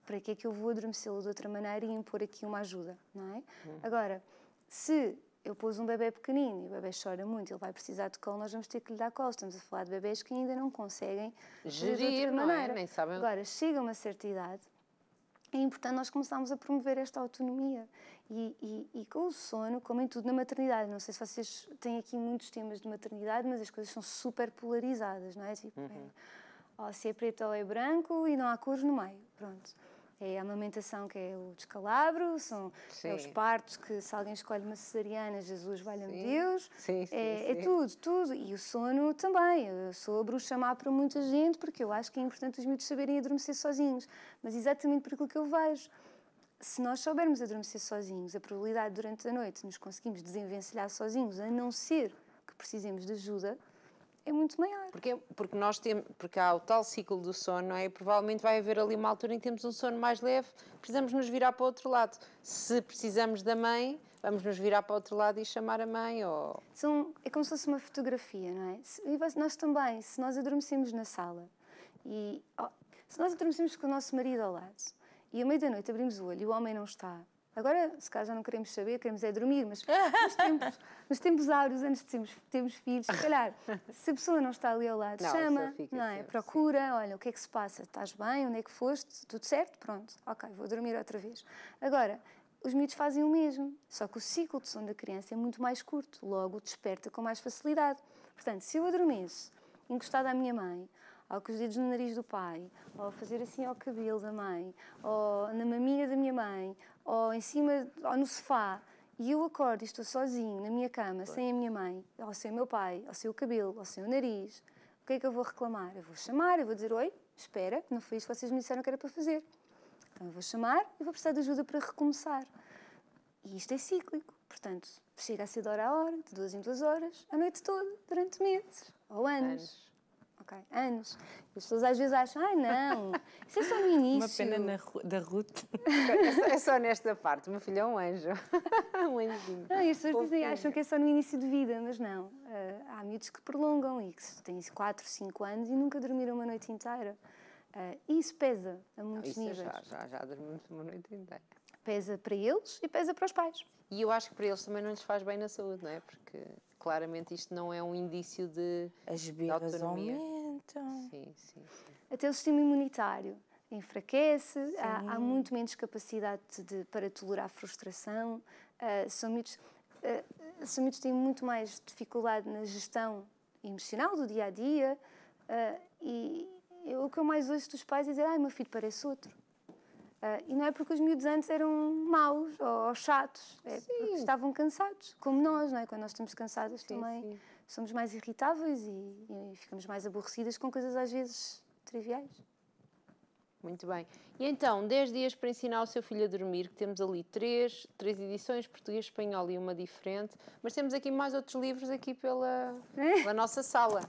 para que é que eu vou adormecê-lo de outra maneira e impor aqui uma ajuda, não é? Hum. Agora, se eu pus um bebê pequenino e o bebê chora muito, ele vai precisar de colo, nós vamos ter que lhe dar colo. Estamos a falar de bebês que ainda não conseguem gerir de outra é? maneira. É? Nem sabem. Agora, chega uma certa idade, é importante nós começarmos a promover esta autonomia. E, e, e, com o sono, como em tudo na maternidade, não sei se vocês têm aqui muitos temas de maternidade, mas as coisas são super polarizadas, não é? Tipo, uhum. é, ou se é preto ou é branco e não há cores no meio. Pronto é a amamentação que é o descalabro, são é os partos que se alguém escolhe uma cesariana, Jesus valha-me Deus, sim, sim, é, é, tudo, tudo. E o sono também, eu sou a bruxa para muita gente, porque eu acho que é importante os miúdos saberem adormecer sozinhos, mas exatamente por aquilo que eu vejo. Se nós soubermos adormecer sozinhos, a probabilidade durante a noite nos conseguimos desenvencilhar sozinhos, a não ser que precisemos de ajuda, é muito maior. Porque, porque, nós temos, porque há o tal ciclo do sono, não é? E provavelmente vai haver ali uma altura em que temos um sono mais leve, precisamos nos virar para o outro lado. Se precisamos da mãe, vamos nos virar para o outro lado e chamar a mãe ou... São, é como se fosse uma fotografia, não é? E nós também, se nós adormecemos na sala e... Oh, se nós adormecemos com o nosso marido ao lado e à meia da noite abrimos o olho e o homem não está, Agora, se calhar já não queremos saber, queremos é dormir, mas nos tempos, nos tempos áureos, antes de termos, termos filhos, se calhar, se a pessoa não está ali ao lado, não, chama, não é? Sempre, procura, sim. olha, o que é que se passa? Estás bem? Onde é que foste? Tudo certo? Pronto, ok, vou dormir outra vez. Agora, os miúdos fazem o mesmo, só que o ciclo de sono da criança é muito mais curto, logo desperta com mais facilidade. Portanto, se eu adormeço encostada à minha mãe, ou com os dedos no nariz do pai, ou fazer assim ao cabelo da mãe, ou na maminha da minha mãe, ou em cima, ou no sofá, e eu acordo e estou sozinho na minha cama, sem a minha mãe, ou sem o meu pai, ou sem o cabelo, ou sem o nariz, o que é que eu vou reclamar? Eu vou chamar, eu vou dizer, oi, espera, não foi isso que vocês me disseram que era para fazer. Então eu vou chamar e vou precisar de ajuda para recomeçar. E isto é cíclico, portanto, chega a ser de hora a hora, de duas em duas horas, a noite toda, durante meses ou anos. anos. Anos. E as pessoas às vezes acham, ai não, isso é só no início. Uma pena da Ruth. é, só, é só nesta parte, o meu filho é um anjo. um anjinho. Não, e as pessoas dizem, acham que é só no início de vida, mas não. Uh, há miúdos que prolongam e que têm 4, 5 anos e nunca dormiram uma noite inteira. Uh, ah, e isso pesa a muitos não, níveis. Já, já, já dormimos uma noite inteira. Pesa para eles e pesa para os pais. E eu acho que para eles também não lhes faz bem na saúde, não é? Porque claramente isto não é um indício de, As de autonomia. Então. Sim, sim, sim. Até o sistema imunitário enfraquece, há, há, muito menos capacidade de, para tolerar frustração. Uh, ah, são mitos. uh, são miúdos ah, têm muito mais dificuldade na gestão emocional do dia a dia. Uh, e eu, o que eu mais ouço dos pais é dizer: ai, meu filho parece outro. Uh, e não é porque os miúdos antes eram maus ou, ou chatos, é sim. porque estavam cansados, como nós, não é? Quando nós estamos cansados sim, também. Sim somos mais irritáveis e, e ficamos mais aborrecidas com coisas às vezes triviais. Muito bem. E então, 10 dias para ensinar o seu filho a dormir, que temos ali três, três edições, português, espanhol e uma diferente, mas temos aqui mais outros livros aqui pela, pela nossa sala.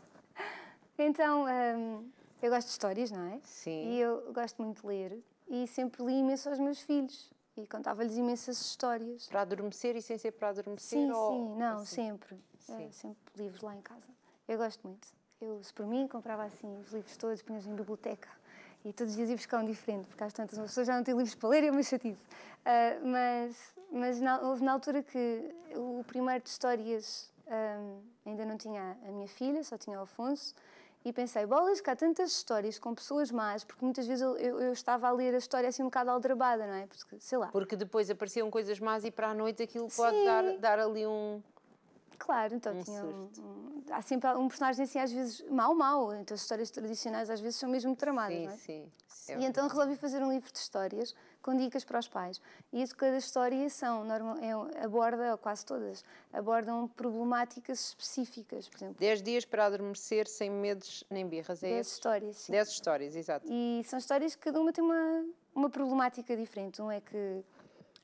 Então, hum, eu gosto de histórias, não é? Sim. E eu gosto muito de ler e sempre li imenso aos meus filhos e contava-lhes imensas histórias. Para adormecer e sem ser para adormecer? Sim, ou... sim, não, assim. sempre. É, Sim. sempre livros lá em casa. Eu gosto muito. Eu, se por mim, comprava assim os livros todos, punha em biblioteca e todos os dias ia buscar um diferente, porque às tantas pessoas já não têm livros para ler e é uma chatice. Uh, mas mas na, houve na altura que o primeiro de histórias um, ainda não tinha a minha filha, só tinha o Afonso, e pensei, bolas, que há tantas histórias com pessoas más, porque muitas vezes eu, eu, eu, estava a ler a história assim um bocado aldrabada, não é? Porque, sei lá. Porque depois apareciam coisas más e para a noite aquilo pode dar, dar, ali um... Claro, então um tinha. Um, um, há sempre um personagem assim, às vezes, mal mal Então as histórias tradicionais às vezes são mesmo tramadas, sim, não é? Sim, sim. É e então resolvi fazer um livro de histórias com dicas para os pais. E as cada história são, normal, é, aborda, ou quase todas, abordam problemáticas específicas, por exemplo. 10 dias para adormecer sem medos nem birras, é 10 histórias, sim. 10 histórias, exato. E são histórias que cada uma tem uma, uma problemática diferente. Um é que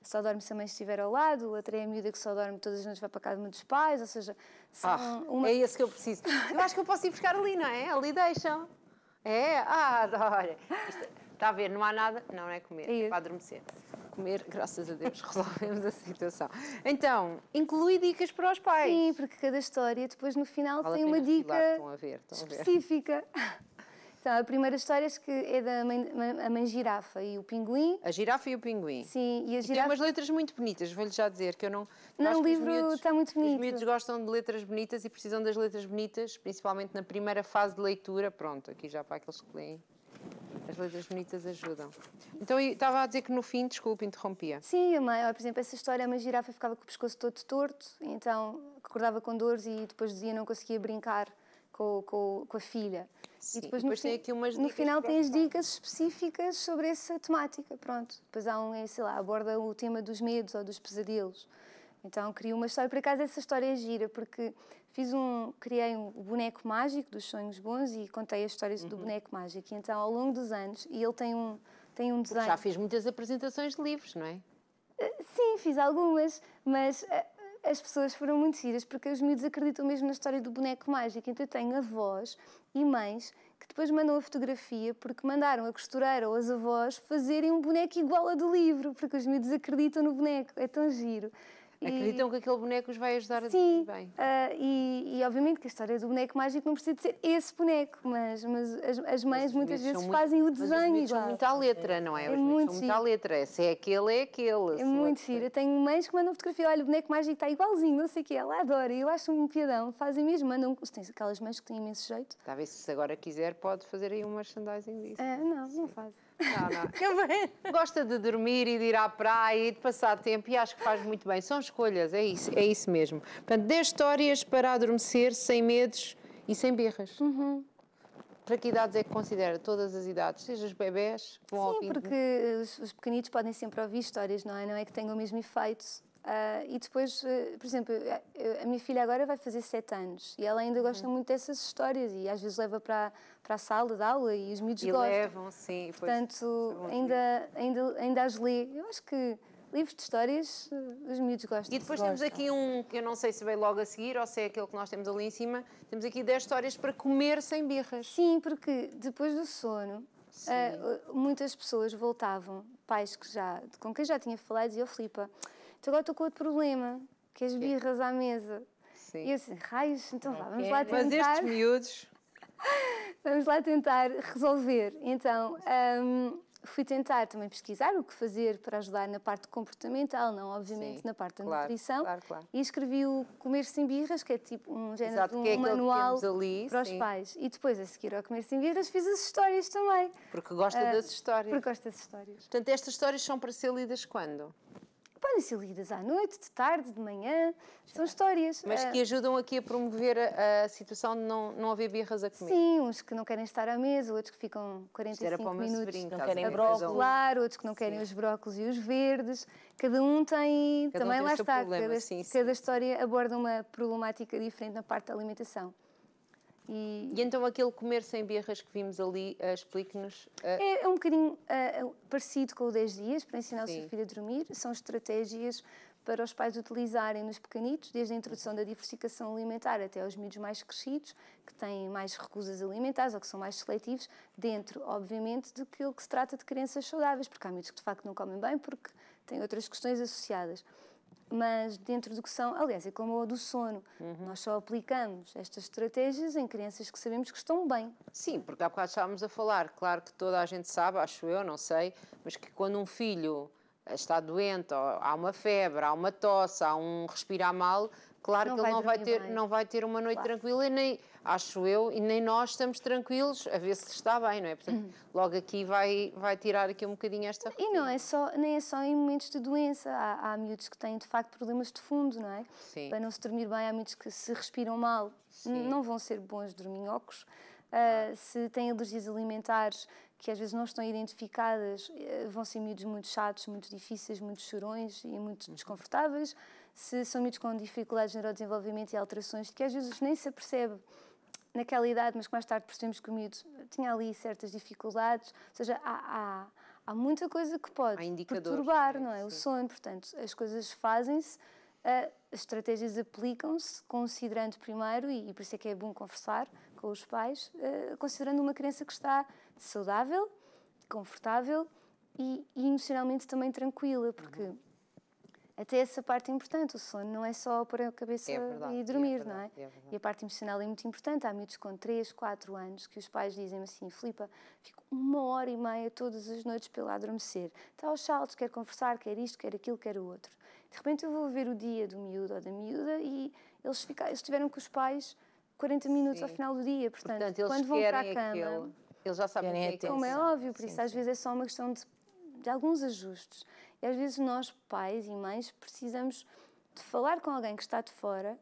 só dorme se a mãe estiver ao lado, outra é a miúda que só dorme todas as noites vai para casa dos pais, ou seja, ah, uma... é esse que eu preciso. Eu acho que eu posso ir buscar ali, não é? Ali deixam. É? Ah, olha. Está a ver, não há nada. Não, não é comer, é, para adormecer. Comer, graças a Deus, resolvemos a situação. Então, inclui dicas para os pais. Sim, porque cada história depois no final vale tem uma dica a ver, específica. A ver. Então, a primeira história é que é da mãe, a mãe girafa e o pinguim. A girafa e o pinguim. Sim, e a girafa... E tem umas letras muito bonitas, vou-lhe já dizer, que eu não... Não, o livro miúdos, está muito bonito. Os miúdos gostam de letras bonitas e precisam das letras bonitas, principalmente na primeira fase de leitura. Pronto, aqui já para aqueles que leem. As letras bonitas ajudam. Então, eu estava a dizer que no fim, desculpe, interrompia. Sim, a mãe, por exemplo, essa história, a mãe girafa ficava com o pescoço todo torto, então acordava com dores e depois dizia não conseguia brincar com, com, com a filha. Sim, e depois, e depois no, tem no dicas final tem as dicas específicas sobre essa temática, pronto. Depois há um, é, sei lá, aborda o tema dos medos ou dos pesadelos. Então crio uma história, por acaso essa história é gira, porque fiz um, criei um boneco mágico dos sonhos bons e contei as histórias uhum. do boneco mágico. E então ao longo dos anos, e ele tem um, tem um desenho... Porque já fiz muitas apresentações de livros, não é? Eh, sim, fiz algumas, mas eh, as pessoas foram muito giras porque os miúdos acreditam mesmo na história do boneco mágico. Então eu tenho avós e mães que depois mandam a fotografia porque mandaram a costureira ou as avós fazerem um boneco igual ao do livro, porque os miúdos acreditam no boneco. É tão giro. Acreditam e... que aquele boneco os vai ajudar a Sim, bem. Uh, e, e, obviamente que a história do boneco mágico não precisa de ser esse boneco, mas, mas as, as mães mas muitas vezes fazem muito, o desenho mas igual. muito à letra, não é? é os muito são muito à letra. Se é aquele, é aquele. É muito giro. Eu tenho mães que mandam fotografia, olha, o boneco mágico está igualzinho, não sei o que, ela adora, eu acho um piadão, fazem mesmo, mandam, tem aquelas mães que têm imenso jeito. Talvez se agora quiser pode fazer aí um merchandising disso. Uh, não, não, não faz. Não, não. Gosta de dormir e de ir à praia e de passar tempo e acho que faz muito bem. São escolhas, é isso, é isso mesmo. Portanto, 10 histórias para adormecer sem medos e sem birras. Uhum. Para que idades é que considera? Todas as idades, seja os bebés, vão Sim, porque eh, os, os pequenitos podem sempre ouvir histórias, não é? Não é que tenham o mesmo efeito Uh, e depois, uh, por exemplo, a, minha filha agora vai fazer sete anos e ela ainda gosta uhum. muito dessas histórias e às vezes leva para, para a sala de aula e os miúdos e gostam. levam, sim. Portanto, é ainda, ainda, ainda as lê. Eu acho que livros de histórias ah, os miúdos gostam. E depois temos aqui um, que eu não sei se veio logo a seguir ou se é aquele que nós temos ali em cima, temos aqui 10 histórias para comer sem birras. Sim, porque depois do sono Uh, muitas pessoas voltavam, pais que já, com quem já tinha falado, e diziam, oh, flipa tu então agora estou com outro problema, que é as é? birras à mesa. Sim. E eu assim, raios, então vá, vamos lá tentar. Mas estes miúdos... vamos lá tentar resolver. Então, um, fui tentar também pesquisar o que fazer para ajudar na parte comportamental, não obviamente Sim, na parte da claro, nutrição. Claro, claro. E escrevi o Comer Sem Birras, que é tipo um género Exato, de um é manual ali, para os sim. pais. E depois, a seguir ao Comer Sem Birras, fiz as histórias também. Porque gosta uh, das histórias. Porque gosta das histórias. Portanto, estas histórias são para ser lidas quando? podem ser lidas à noite, de tarde, de manhã. São histórias. Mas eh, que ajudam aqui a promover a, situação de não, não haver birras a comer. Sim, uns que não querem estar à mesa, outros que ficam 45 minutos não querem a brocolar, outros que não querem Sim. os brócolos e os verdes. Cada um tem, cada também um tem lá está, problema, cada, sim, cada sim. história aborda uma problemática diferente na parte da alimentação. E, então aquele comer sem birras que vimos ali, uh, explique-nos. Uh... É, um bocadinho uh, parecido com o 10 dias, para ensinar Sim. o seu filho a dormir. São estratégias para os pais utilizarem nos pequenitos, desde a introdução da diversificação alimentar até aos miúdos mais crescidos, que têm mais recusas alimentares ou que são mais seletivos, dentro, obviamente, do que se trata de crianças saudáveis, porque há miúdos que de facto não comem bem porque têm outras questões associadas mas dentro do que são, aliás, é como a do sono. Uhum. Nós só aplicamos estas estratégias em crianças que sabemos que estão bem. Sim, porque há bocado estávamos a falar, claro que toda a gente sabe, acho eu, não sei, mas que quando um filho eh, está doente, há uma febre, há uma tosse, há um respirar mal, claro não que ele não vai, ter, não vai ter uma noite claro. tranquila nem acho eu, e nem nós estamos tranquilos a ver se está bem, não é? Portanto, uhum. logo aqui vai, vai tirar aqui um bocadinho esta... E não é só, nem é só em momentos de doença, há, há miúdos que têm de facto problemas de fundo, não é? Sim. Para não se dormir bem, há miúdos que se respiram mal, não vão ser bons dorminhocos, Uh, se têm alergias alimentares que às vezes não estão identificadas, eh, vão ser miúdos muito chatos, muito difíceis, muito chorões e muito uhum. desconfortáveis. Se são miúdos com dificuldades de neurodesenvolvimento e alterações que às vezes nem se apercebe naquela idade, mas que mais tarde percebemos que o miúdo tinha ali certas dificuldades, ou seja, há, há, há muita coisa que pode perturbar é não é? o sono, portanto, as coisas fazem-se, eh, as estratégias aplicam-se, considerando primeiro, e, e, por isso é que é bom conversar com os pais, eh, considerando uma criança que está saudável, confortável e, e emocionalmente também tranquila, porque... Uhum até essa parte é importante. O sono não é só pôr a cabeça é verdade, e é dormir, é verdade, não é? é e a parte emocional é muito importante. Há miúdos com 3, 4 anos que os pais dizem assim: Filipa, fico uma hora e meia todas as noites pela adormecer. Está aos saltos, quer conversar, quer isto, quer aquilo, quer o outro. De repente eu vou ver o dia do miúdo ou da miúda e eles, ficaram, eles tiveram com os pais 40 minutos Sim. ao final do dia. Portanto, Portanto quando vão para a cama. Eles já sabem o que é, é Como é óbvio, por sim, isso às vezes é só uma questão de, de alguns ajustes. E às vezes nós, pais e mães, precisamos de falar com alguém que está de fora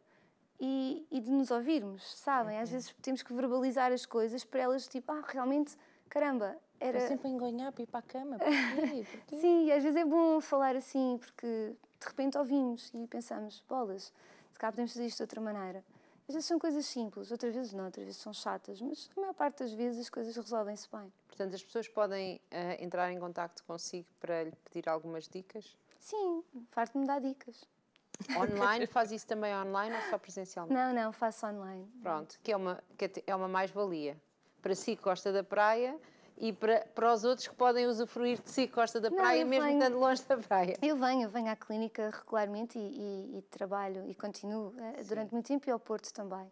e, e de nos ouvirmos, sabem? Às uhum. vezes temos que verbalizar as coisas para elas, tipo, ah, realmente, caramba, era... Estou sempre a enganhar para ir para a cama, porquê? porquê? Sim, e às vezes é bom falar assim, porque de repente ouvimos e pensamos, bolas, se calhar podemos fazer isto de outra maneira. Às vezes são coisas simples, outras vezes não, outras vezes são chatas, mas a maior parte das vezes as coisas resolvem-se bem. Portanto, as pessoas podem uh, entrar em contato consigo para lhe pedir algumas dicas? Sim, farto-me dar dicas. Online? Faz isso também online ou só presencialmente? Não, não, faço online. Pronto, que é uma, que é, é uma mais-valia. Para si que gosta da praia, e para, para os outros que podem usufruir de si, Costa da Praia, não, mesmo venho, estando longe da praia. Eu venho, eu venho à clínica regularmente e, e, e trabalho e continuo eh, Sim. durante muito tempo e ao Porto também.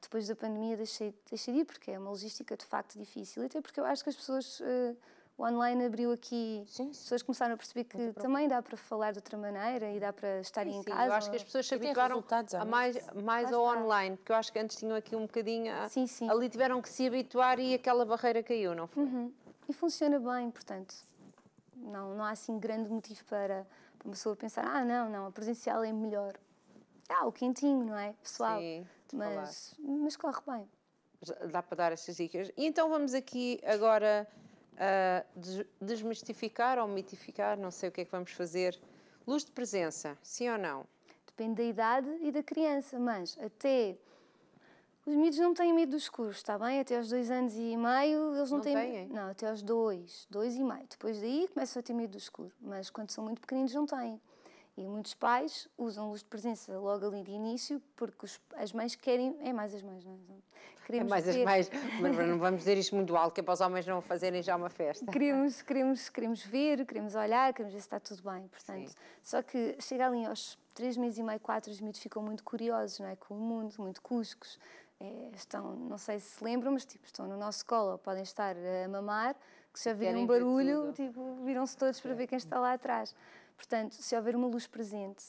Depois da pandemia deixei, deixei de ir, porque é uma logística de facto difícil, até porque eu acho que as pessoas uh, o online abriu aqui. Sim. As pessoas começaram a perceber que também dá para falar de outra maneira e dá para estar sim, em sim. casa. Eu acho que as pessoas se habituaram a mais, mais ao online, porque eu acho que antes tinham aqui um bocadinho. sim, sim. Ali tiveram que se habituar e aquela barreira caiu, não foi? Uhum. E funciona bem, portanto. Não, não há assim grande motivo para, para uma pessoa pensar: ah, não, não, a presencial é melhor. É ah, o quentinho, não é? Pessoal. Sim, mas, mas corre bem. Dá para dar essas dicas. E então vamos aqui agora uh, desmistificar ou mitificar, não sei o que é que vamos fazer. Luz de presença, sim ou não? Depende da idade e da criança, mas até. Os miúdos não têm medo do escuro, está bem? Até aos dois anos e meio eles não, não têm. Têm. Não, até aos dois, dois e meio. Depois daí começam a ter medo do escuro, mas quando são muito pequeninos não têm. E muitos pais usam luz de presença logo ali de início porque os, as mães querem. É mais as mães, não é? Então, queremos é mais as mães, mas não vamos dizer isto muito alto, que é para os homens não fazerem já uma festa. Queremos, queremos, queremos ver, queremos olhar, queremos ver se está tudo bem. Portanto, Sim. só que chega ali aos três meses e meio, quatro, os miúdos ficam muito curiosos não é? com o mundo, muito cuscos. É, estão, não sei se se lembram, mas tipo, estão no nosso colo podem estar a mamar, que se já um barulho, tipo, viram-se todos para ver quem está lá atrás. Portanto, se houver uma luz presente,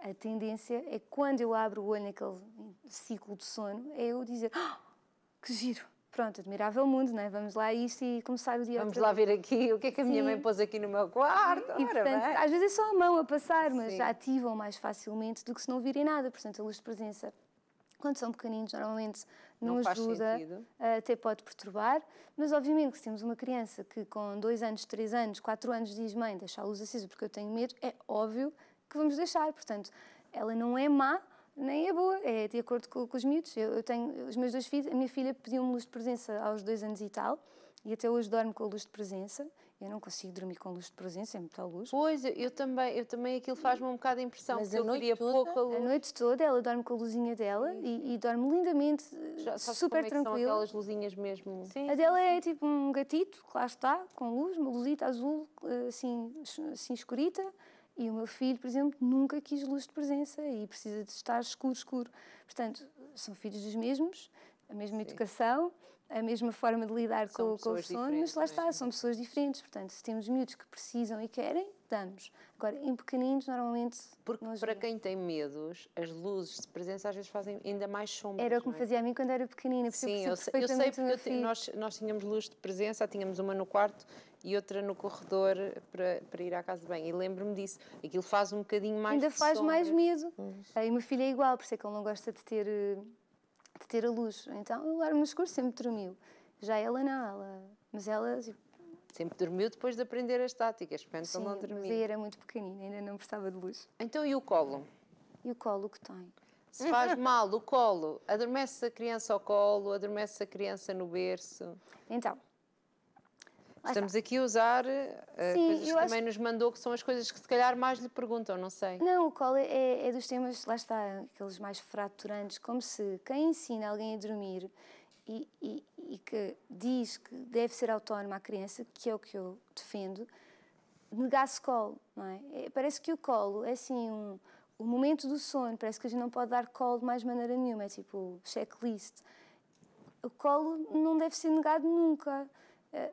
a tendência é quando eu abro o olho naquele ciclo de sono, é eu dizer oh, que giro. Pronto, admirável mundo, não é? Vamos lá a isto e começar o dia Vamos lá ver aqui o que é que a Sim. minha mãe pôs aqui no meu quarto. E, portanto, às vezes é só a mão a passar, mas Sim. ativam mais facilmente do que se não virem nada. Portanto, a luz de presença quando são pequeninos, normalmente não, não ajuda, eh, até pode perturbar. Mas, obviamente, se temos uma criança que com 2 anos, 3 anos, 4 anos diz mãe, deixa a luz acesa porque eu tenho medo, é óbvio que vamos deixar. Portanto, ela não é má, nem é boa, é de acordo com, com os miúdos. Eu, eu, tenho os meus dois filhos, a minha filha pediu-me luz de presença aos dois anos e tal, e até hoje dorme com a luz de presença. Eu não consigo dormir com luz de presença, é muita luz. Pois, eu também, eu também aquilo faz-me um bocado de impressão, Mas porque eu queria toda, pouca luz. A noite toda ela dorme com a luzinha dela e, e dorme lindamente, Já, super como é tranquila. É são aquelas luzinhas mesmo. Sim. A dela é tipo um gatito, que lá está, com luz, uma luzita azul, eh, assim, assim escurita. E o meu filho, por exemplo, nunca quis luz de presença e precisa de estar escuro, escuro. Portanto, são filhos dos mesmos, a mesma Sim. educação, a mesma forma de lidar com, com, o sono, mas lá é? está, mesmo. são pessoas diferentes. Portanto, se temos miúdos que precisam e querem, damos. Agora, em pequeninos, normalmente. Porque para quem tem medos, as luzes de presença às vezes fazem ainda mais sombra. Era o que me é? fazia a mim quando era pequenina. Sim, eu, sei, eu sei, porque eu nós, nós tínhamos luz de presença, tínhamos uma no quarto e outra no corredor para, para ir à casa de banho. E lembro-me disso. Aquilo faz um bocadinho mais. Ainda faz sombra. mais medo. Hum. E o meu filho é igual, por isso é que ele não gosta de ter eh, de ter a luz. Então o era no escuro sempre dormiu. Já ela não, ela, mas ela tipo, Sempre dormiu depois de aprender as táticas, portanto Sim, não dormia. Mas aí era muito pequenina, ainda não precisava de luz. Então e o colo? E o colo que tem? Se faz mal o colo, adormece a criança ao colo, adormece a criança no berço. Então, Estamos aqui a usar uh, Sim, coisas que também nos mandou, que são as coisas que se calhar mais lhe perguntam, não sei. Não, o colo é, é dos temas, lá está, aqueles mais fraturantes, como se quem ensina alguém a dormir e, e, e, que diz que deve ser autónoma a criança, que é o que eu defendo, negasse colo, não é? é? Parece que o colo é assim um, o momento do sono, parece que a gente não pode dar colo de mais maneira nenhuma, é tipo checklist. O colo não deve ser negado nunca. Eh,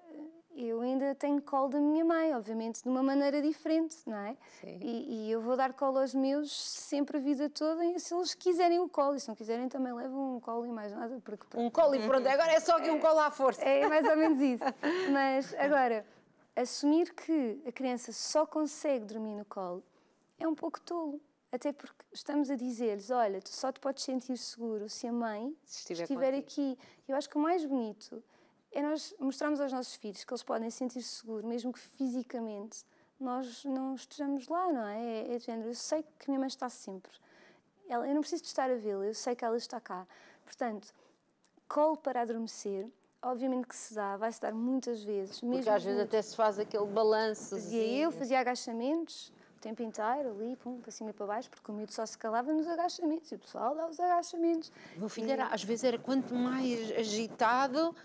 eu ainda tenho colo da minha mãe, obviamente de uma maneira diferente, não é? E, e, eu vou dar colo aos meus sempre a vida toda, se eles quiserem o colo, e se não quiserem também levam um colo e mais nada. Porque, Um colo e pronto, agora é só aqui um colo à força. É, é mais ou menos isso. Mas agora, assumir que a criança só consegue dormir no colo é um pouco tolo. Até porque estamos a dizer-lhes, olha, tu só te podes sentir seguro se a mãe estiver, estiver aqui. Eu acho que o mais bonito é nós mostrarmos aos nossos filhos que eles podem sentir-se seguros, mesmo que fisicamente nós não estejamos lá, não é? É, é género, eu sei que minha mãe está sempre. Ela, eu não preciso de estar a vê-la, eu sei que ela está cá. Portanto, colo para adormecer, obviamente que se dá, vai-se dar muitas vezes. Mesmo Porque às vezes até se faz aquele balanço. Fazia eu, fazia agachamentos o tempo inteiro, ali, pum, para cima e para baixo, porque o miúdo só se calava nos agachamentos e o pessoal dá os agachamentos. O meu filho e... era, às vezes era quanto mais agitado,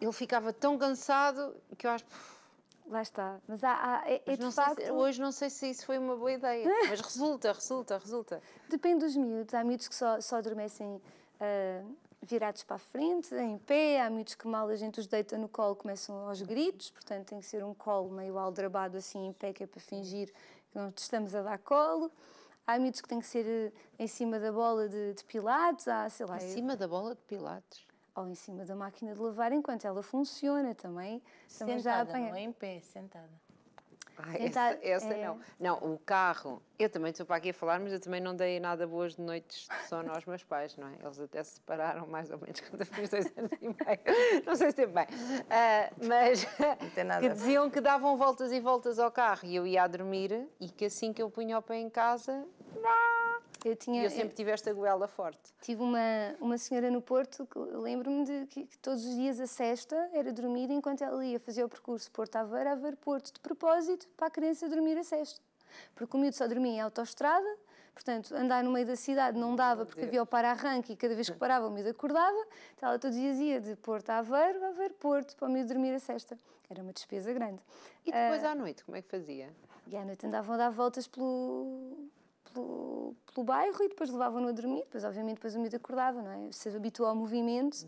ele ficava tão cansado que eu acho. Lá está. Mas há, há é, é mas não facto... se, hoje não sei se isso foi uma boa ideia, mas resulta, resulta, resulta. Depende dos miúdos. Há miúdos que só, só adormecem uh, virados para a frente, em pé. Há miúdos que mal a gente os deita no colo, começam aos gritos. Portanto, tem que ser um colo meio aldrabado assim em pé, que é para fingir que não estamos a dar colo. Há miúdos que têm que ser eh, em cima da bola de, de pilates. Há, sei lá. Em cima eu... da bola de pilates? ou em cima da máquina de lavar enquanto ela funciona também. também sentada, já apanha... não é em pé, sentada. Ah, essa, essa é... não. Não, o carro, eu também estou para aqui a falar, mas eu também não dei nada boas noites de sono aos meus pais, não é? Eles até se separaram mais ou menos quando eu fiz dois anos e meio. Não sei se teve bem. Uh, mas que diziam que davam voltas e voltas ao carro e eu ia a dormir e que assim que eu punha o pé em casa, eu, tinha, eu sempre tive esta goela forte. Tive uma, uma senhora no Porto, que lembro-me de que, que, todos os dias a sexta era dormir enquanto ela ia fazer o percurso Porto-Aveiro, Aveiro-Porto, de propósito, para a criança dormir a sexta. Porque o miúdo só dormia em autoestrada, portanto, andar no meio da cidade não dava porque havia o para-arranque e cada vez que parava o miúdo acordava, então ela todos os dias ia de Porto a Aveiro, Aveiro Porto, para o miúdo dormir a sexta. Era uma despesa grande. E depois uh, à noite, como é que fazia? E à noite andavam a dar voltas pelo, pelo, pelo bairro e depois levavam-no a dormir. Depois, obviamente, depois o miúdo acordava, não é? Se habituou ao movimento,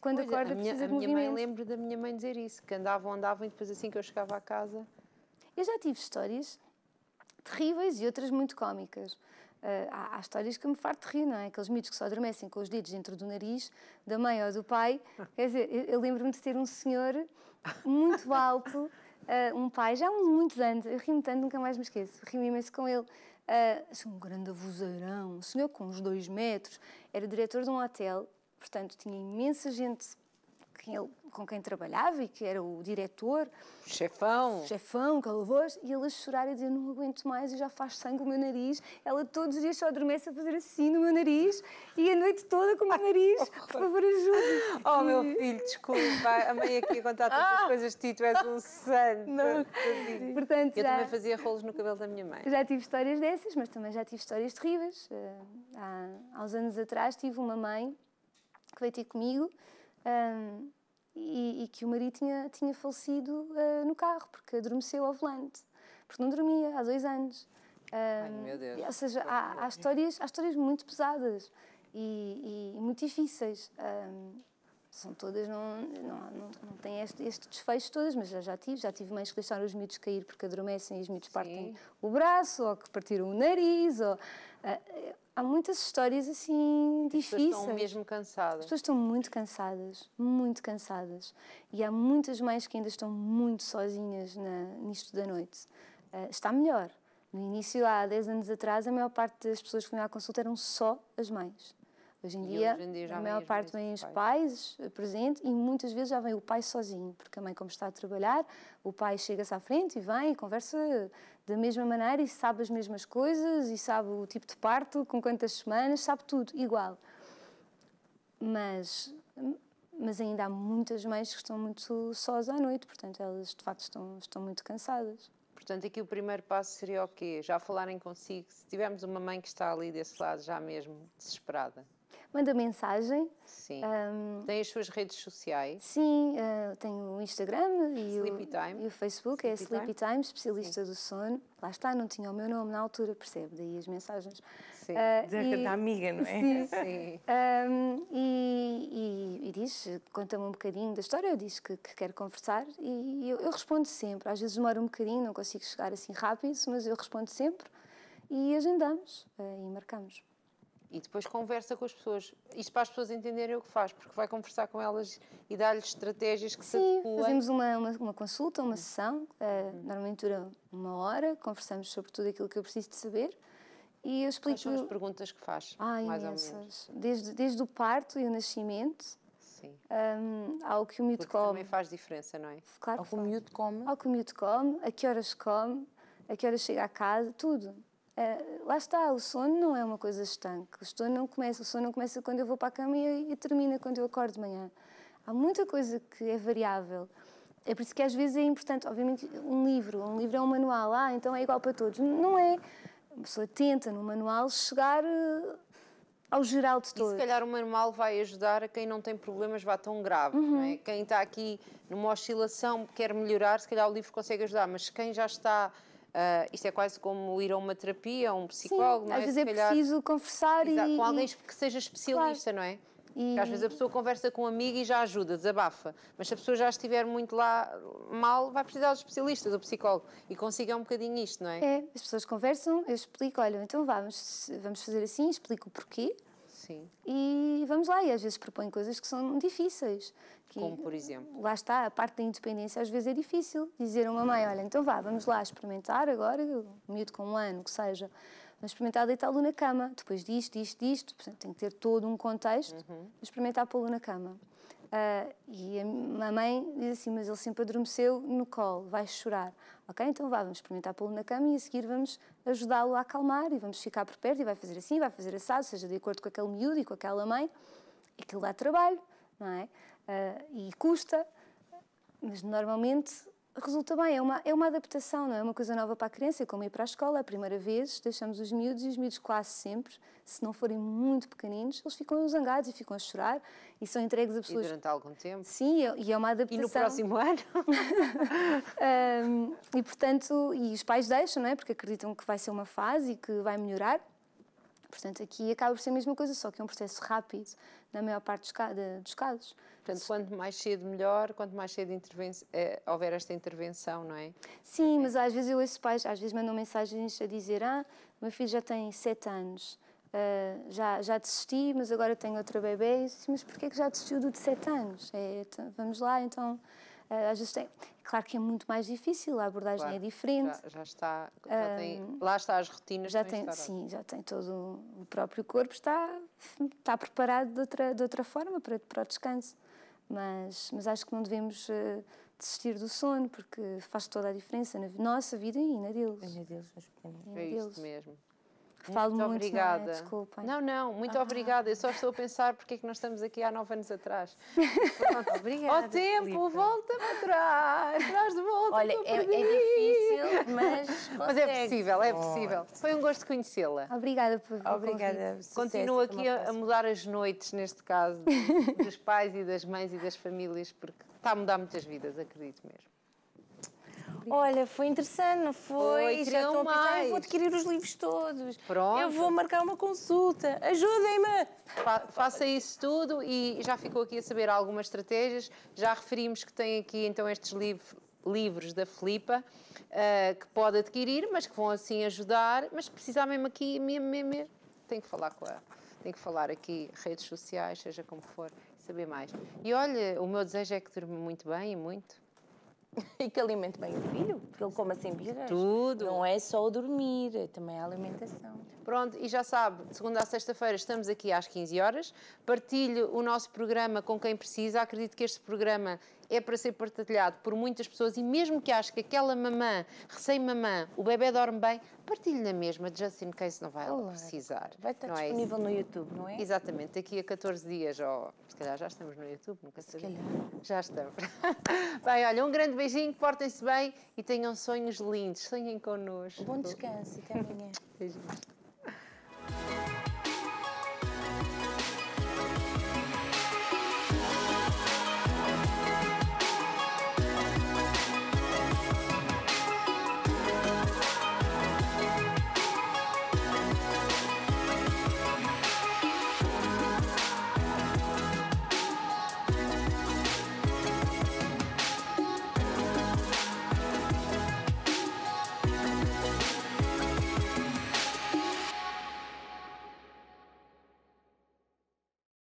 quando pois, acorda a minha, precisa de A minha mãe, lembro da minha mãe dizer isso, que andavam, andavam e depois assim que eu chegava à casa... Eu já tive histórias terríveis e outras muito cómicas. Uh, há, há, histórias que me farto rir, não é? Aqueles miúdos que só adormecem com os dedos dentro do nariz, da mãe ou do pai. Quer dizer, eu, eu lembro-me de ter um senhor muito alto, uh, um pai, já há muitos anos, eu ri-me tanto, nunca mais me esqueço, ri-me imenso com ele, ah, assim, um grande vozeirão, um senhor com uns dois metros, era diretor de um hotel, portanto tinha imensa gente quem ele, com quem trabalhava e que era o diretor. Chefão. Chefão, calavoz. E ele a chorar e dizer, não aguento mais e já faz sangue o meu nariz. Ela todos os dias só adormece a fazer assim no meu nariz e a noite toda com o meu nariz. Oh, Por favor, ajude. Oh, meu filho, desculpa. A mãe aqui a contar tantas ah! coisas de ti, tu és um santo. Não. Portanto, Eu já... também fazia rolos no cabelo da minha mãe. Já tive histórias dessas, mas também já tive histórias terríveis. Eh, há, há uns anos atrás tive uma mãe que veio ter comigo um, e, e, que o marido tinha, tinha falecido uh, no carro, porque adormeceu ao volante, porque não dormia há dois anos. Um, Ai, meu Deus. Ou seja, há, há, histórias, há histórias muito pesadas e, e muito difíceis. Um, são todas, não, não, não, não este, este desfecho todas, mas já, já tive, já tive mães que deixaram os mitos cair porque adormecem e os mitos partem o braço, ou que partiram o nariz, ou, uh, há muitas histórias assim difíceis. As pessoas estão mesmo cansadas. As pessoas estão muito cansadas, muito cansadas. E há muitas mães que ainda estão muito sozinhas na, nisto da noite. Uh, está melhor. No início, há 10 anos atrás, a maior parte das pessoas que vinham à consulta eram só as mães. Hoje em, dia, hoje em dia, a maior parte vêm os pais, pais eh, presente e muitas vezes já vem o pai sozinho, porque a mãe, como está a trabalhar, o pai chega-se à frente e vem e conversa da mesma maneira e sabe as mesmas coisas e sabe o tipo de parto, com quantas semanas, sabe tudo, igual. Mas, mas ainda há muitas mães que estão muito sós à noite, portanto, elas de facto estão, estão muito cansadas. Portanto, aqui o primeiro passo seria o quê? Já falarem consigo, se tivermos uma mãe que está ali desse lado já mesmo desesperada, manda mensagem. Sim. Um, tem as suas redes sociais? Sim, uh, tenho o Instagram e o, e o, Facebook, é Sleepy é Sleepy Time, Time especialista sim. do sono. Lá está, não tinha o meu nome na altura, percebe? Daí as mensagens. Sim, uh, e, da amiga, não é? Sim. sim. Um, e, e, e, diz, conta-me um bocadinho da história, eu disse que, que quero conversar e eu, eu respondo sempre. Às vezes demora um bocadinho, não consigo chegar assim rápido, mas eu respondo sempre e agendamos uh, e marcamos e depois conversa com as pessoas. Isto para as pessoas entenderem o que faz, porque vai conversar com elas e dar-lhes estratégias que Sim, se adequam. Fazemos uma, uma, uma, consulta, uma sessão, uh, normalmente dura uma hora, conversamos sobre tudo aquilo que eu preciso de saber. E eu explico. Quais são as perguntas que faz? Ah, mais imensas. Desde, desde o parto e o nascimento, um, ao que o miúdo come. também faz diferença, não é? Claro ao que, que o miúdo come. Ao que o miúdo come, a que horas come, a que horas chega à casa, tudo. Uh, lá está, o sono não é uma coisa estanque. O sono não começa, o sono não começa quando eu vou para a cama e, e termina quando eu acordo de manhã. Há muita coisa que é variável. É por isso que às vezes é importante, obviamente, um livro. Um livro é um manual, ah, então é igual para todos. Não é. Uma pessoa tenta no manual chegar eh, ao geral de todos. E se calhar o manual vai ajudar a quem não tem problemas vá tão grave. É? Uhum. É? Quem está aqui numa oscilação, quer melhorar, se calhar o livro consegue ajudar, mas quem já está Uh, isto é quase como ir a uma terapia, a um psicólogo, Sim, não é? Às vezes é calhar... preciso conversar Exato, e. Com alguém que seja especialista, claro. não é? E... Às vezes a pessoa conversa com um amigo e já ajuda, desabafa. Mas se a pessoa já estiver muito lá mal, vai precisar de especialistas, do psicólogo. E consiga é um bocadinho isto, não é? É, as pessoas conversam, eu explico, olha, então vá, vamos, vamos fazer assim, explico o porquê. Sim. E vamos lá, e às vezes propõem coisas que são difíceis. Que, Como, por exemplo? Lá está, a parte da independência às vezes é difícil. Dizer a uma mãe, olha, então vá, vamos lá experimentar agora, um miúdo com um ano, que seja, vamos experimentar deitá-lo na cama, depois disto, disto, disto, portanto tem que ter todo um contexto, uhum. experimentar pô-lo na cama. Uh, e a mamãe diz assim, mas ele sempre adormeceu no colo, vai chorar. Ok, então vá, vamos experimentar pô-lo na cama e a seguir vamos ajudá-lo a acalmar e vamos ficar por perto e vai fazer assim, vai fazer assado, seja de acordo com aquele miúdo e com aquela mãe. Aquilo dá trabalho, não é? Uh, e custa, mas normalmente resulta bem, é uma, é uma adaptação, não é uma coisa nova para a criança, é como ir para a escola, é a primeira vez, deixamos os miúdos e os miúdos quase sempre, se não forem muito pequeninos, eles ficam zangados e ficam a chorar e são entregues a pessoas... E durante algum tempo. Sim, e é, é uma adaptação. E no próximo ano? um, e portanto, e os pais deixam, não é? Porque acreditam que vai ser uma fase e que vai melhorar. Portanto, aqui acaba por ser a mesma coisa, só que é um processo rápido, na maior parte dos casos. Portanto, quanto mais cedo, melhor, quanto mais cedo é, houver esta intervenção, não é? Sim, mas às vezes eu ouço pais, às vezes mandam mensagens a dizer: Ah, meu filho já tem 7 anos. Uh, já, já desisti, mas agora tenho outra bebê. disse, mas porquê que já desistiu do de 7 anos? É, vamos lá, então. Ah, claro que é muito mais difícil, a abordagem claro, é diferente. Já, já está, já ah, tem, um, lá está as rotinas. Já tem, sim, já tem todo o próprio corpo, está, está preparado de outra, de outra forma para, para o descanso. Mas, mas acho que não devemos uh, desistir do sono, porque faz toda a diferença na nossa vida e na deles. É, é isto mesmo. Falo muito, obrigada. Não, é? Desculpa. Não, não, muito ah. obrigada. Eu só estou a pensar porque é que nós estamos aqui há nove anos atrás. Pronto, obrigada. Ó oh, tempo, volta para trás, atrás de volta. Olha, é, é, difícil, mas. Consegue. Mas é possível, é possível. Oh. Foi um gosto conhecê-la. Obrigada por Obrigada. Continuo aqui a, a, mudar as noites, neste caso, dos pais e das mães e das famílias, porque está a mudar muitas vidas, acredito mesmo. Olha, foi interessante, não foi? foi já estou a pensar, eu vou adquirir os livros todos. Pronto. Eu vou marcar uma consulta. Ajudem-me! Fa faça isso tudo e já ficou aqui a saber algumas estratégias. Já referimos que tem aqui então estes livros livros da Filipa uh, que pode adquirir, mas que vão assim ajudar, mas precisar mesmo aqui, mesmo, mesmo, mesmo. Tenho que falar com ela, tenho que falar aqui, redes sociais, seja como for, saber mais. E olha, o meu desejo é que durma muito bem e muito. e que alimente bem o filho, porque ele come assim birras. Tudo. Não é só o dormir, é também a alimentação. Pronto, e já sabe, segunda a sexta-feira estamos aqui às 15 horas. Partilhe o nosso programa com quem precisa. Acredito que este programa é para ser partilhado por muitas pessoas e mesmo que ache que aquela mamã, recém-mamã, o bebê dorme bem, partilhe na mesma, just in case não vai precisar. Vai estar não é disponível é no YouTube, não é? Exatamente, daqui a 14 dias, ou se calhar já estamos no YouTube, nunca se calhar. Já estamos. bem, olha, um grande beijinho, portem-se bem e tenham sonhos lindos, sonhem connosco. Bom descanso e até amanhã. Beijinhos.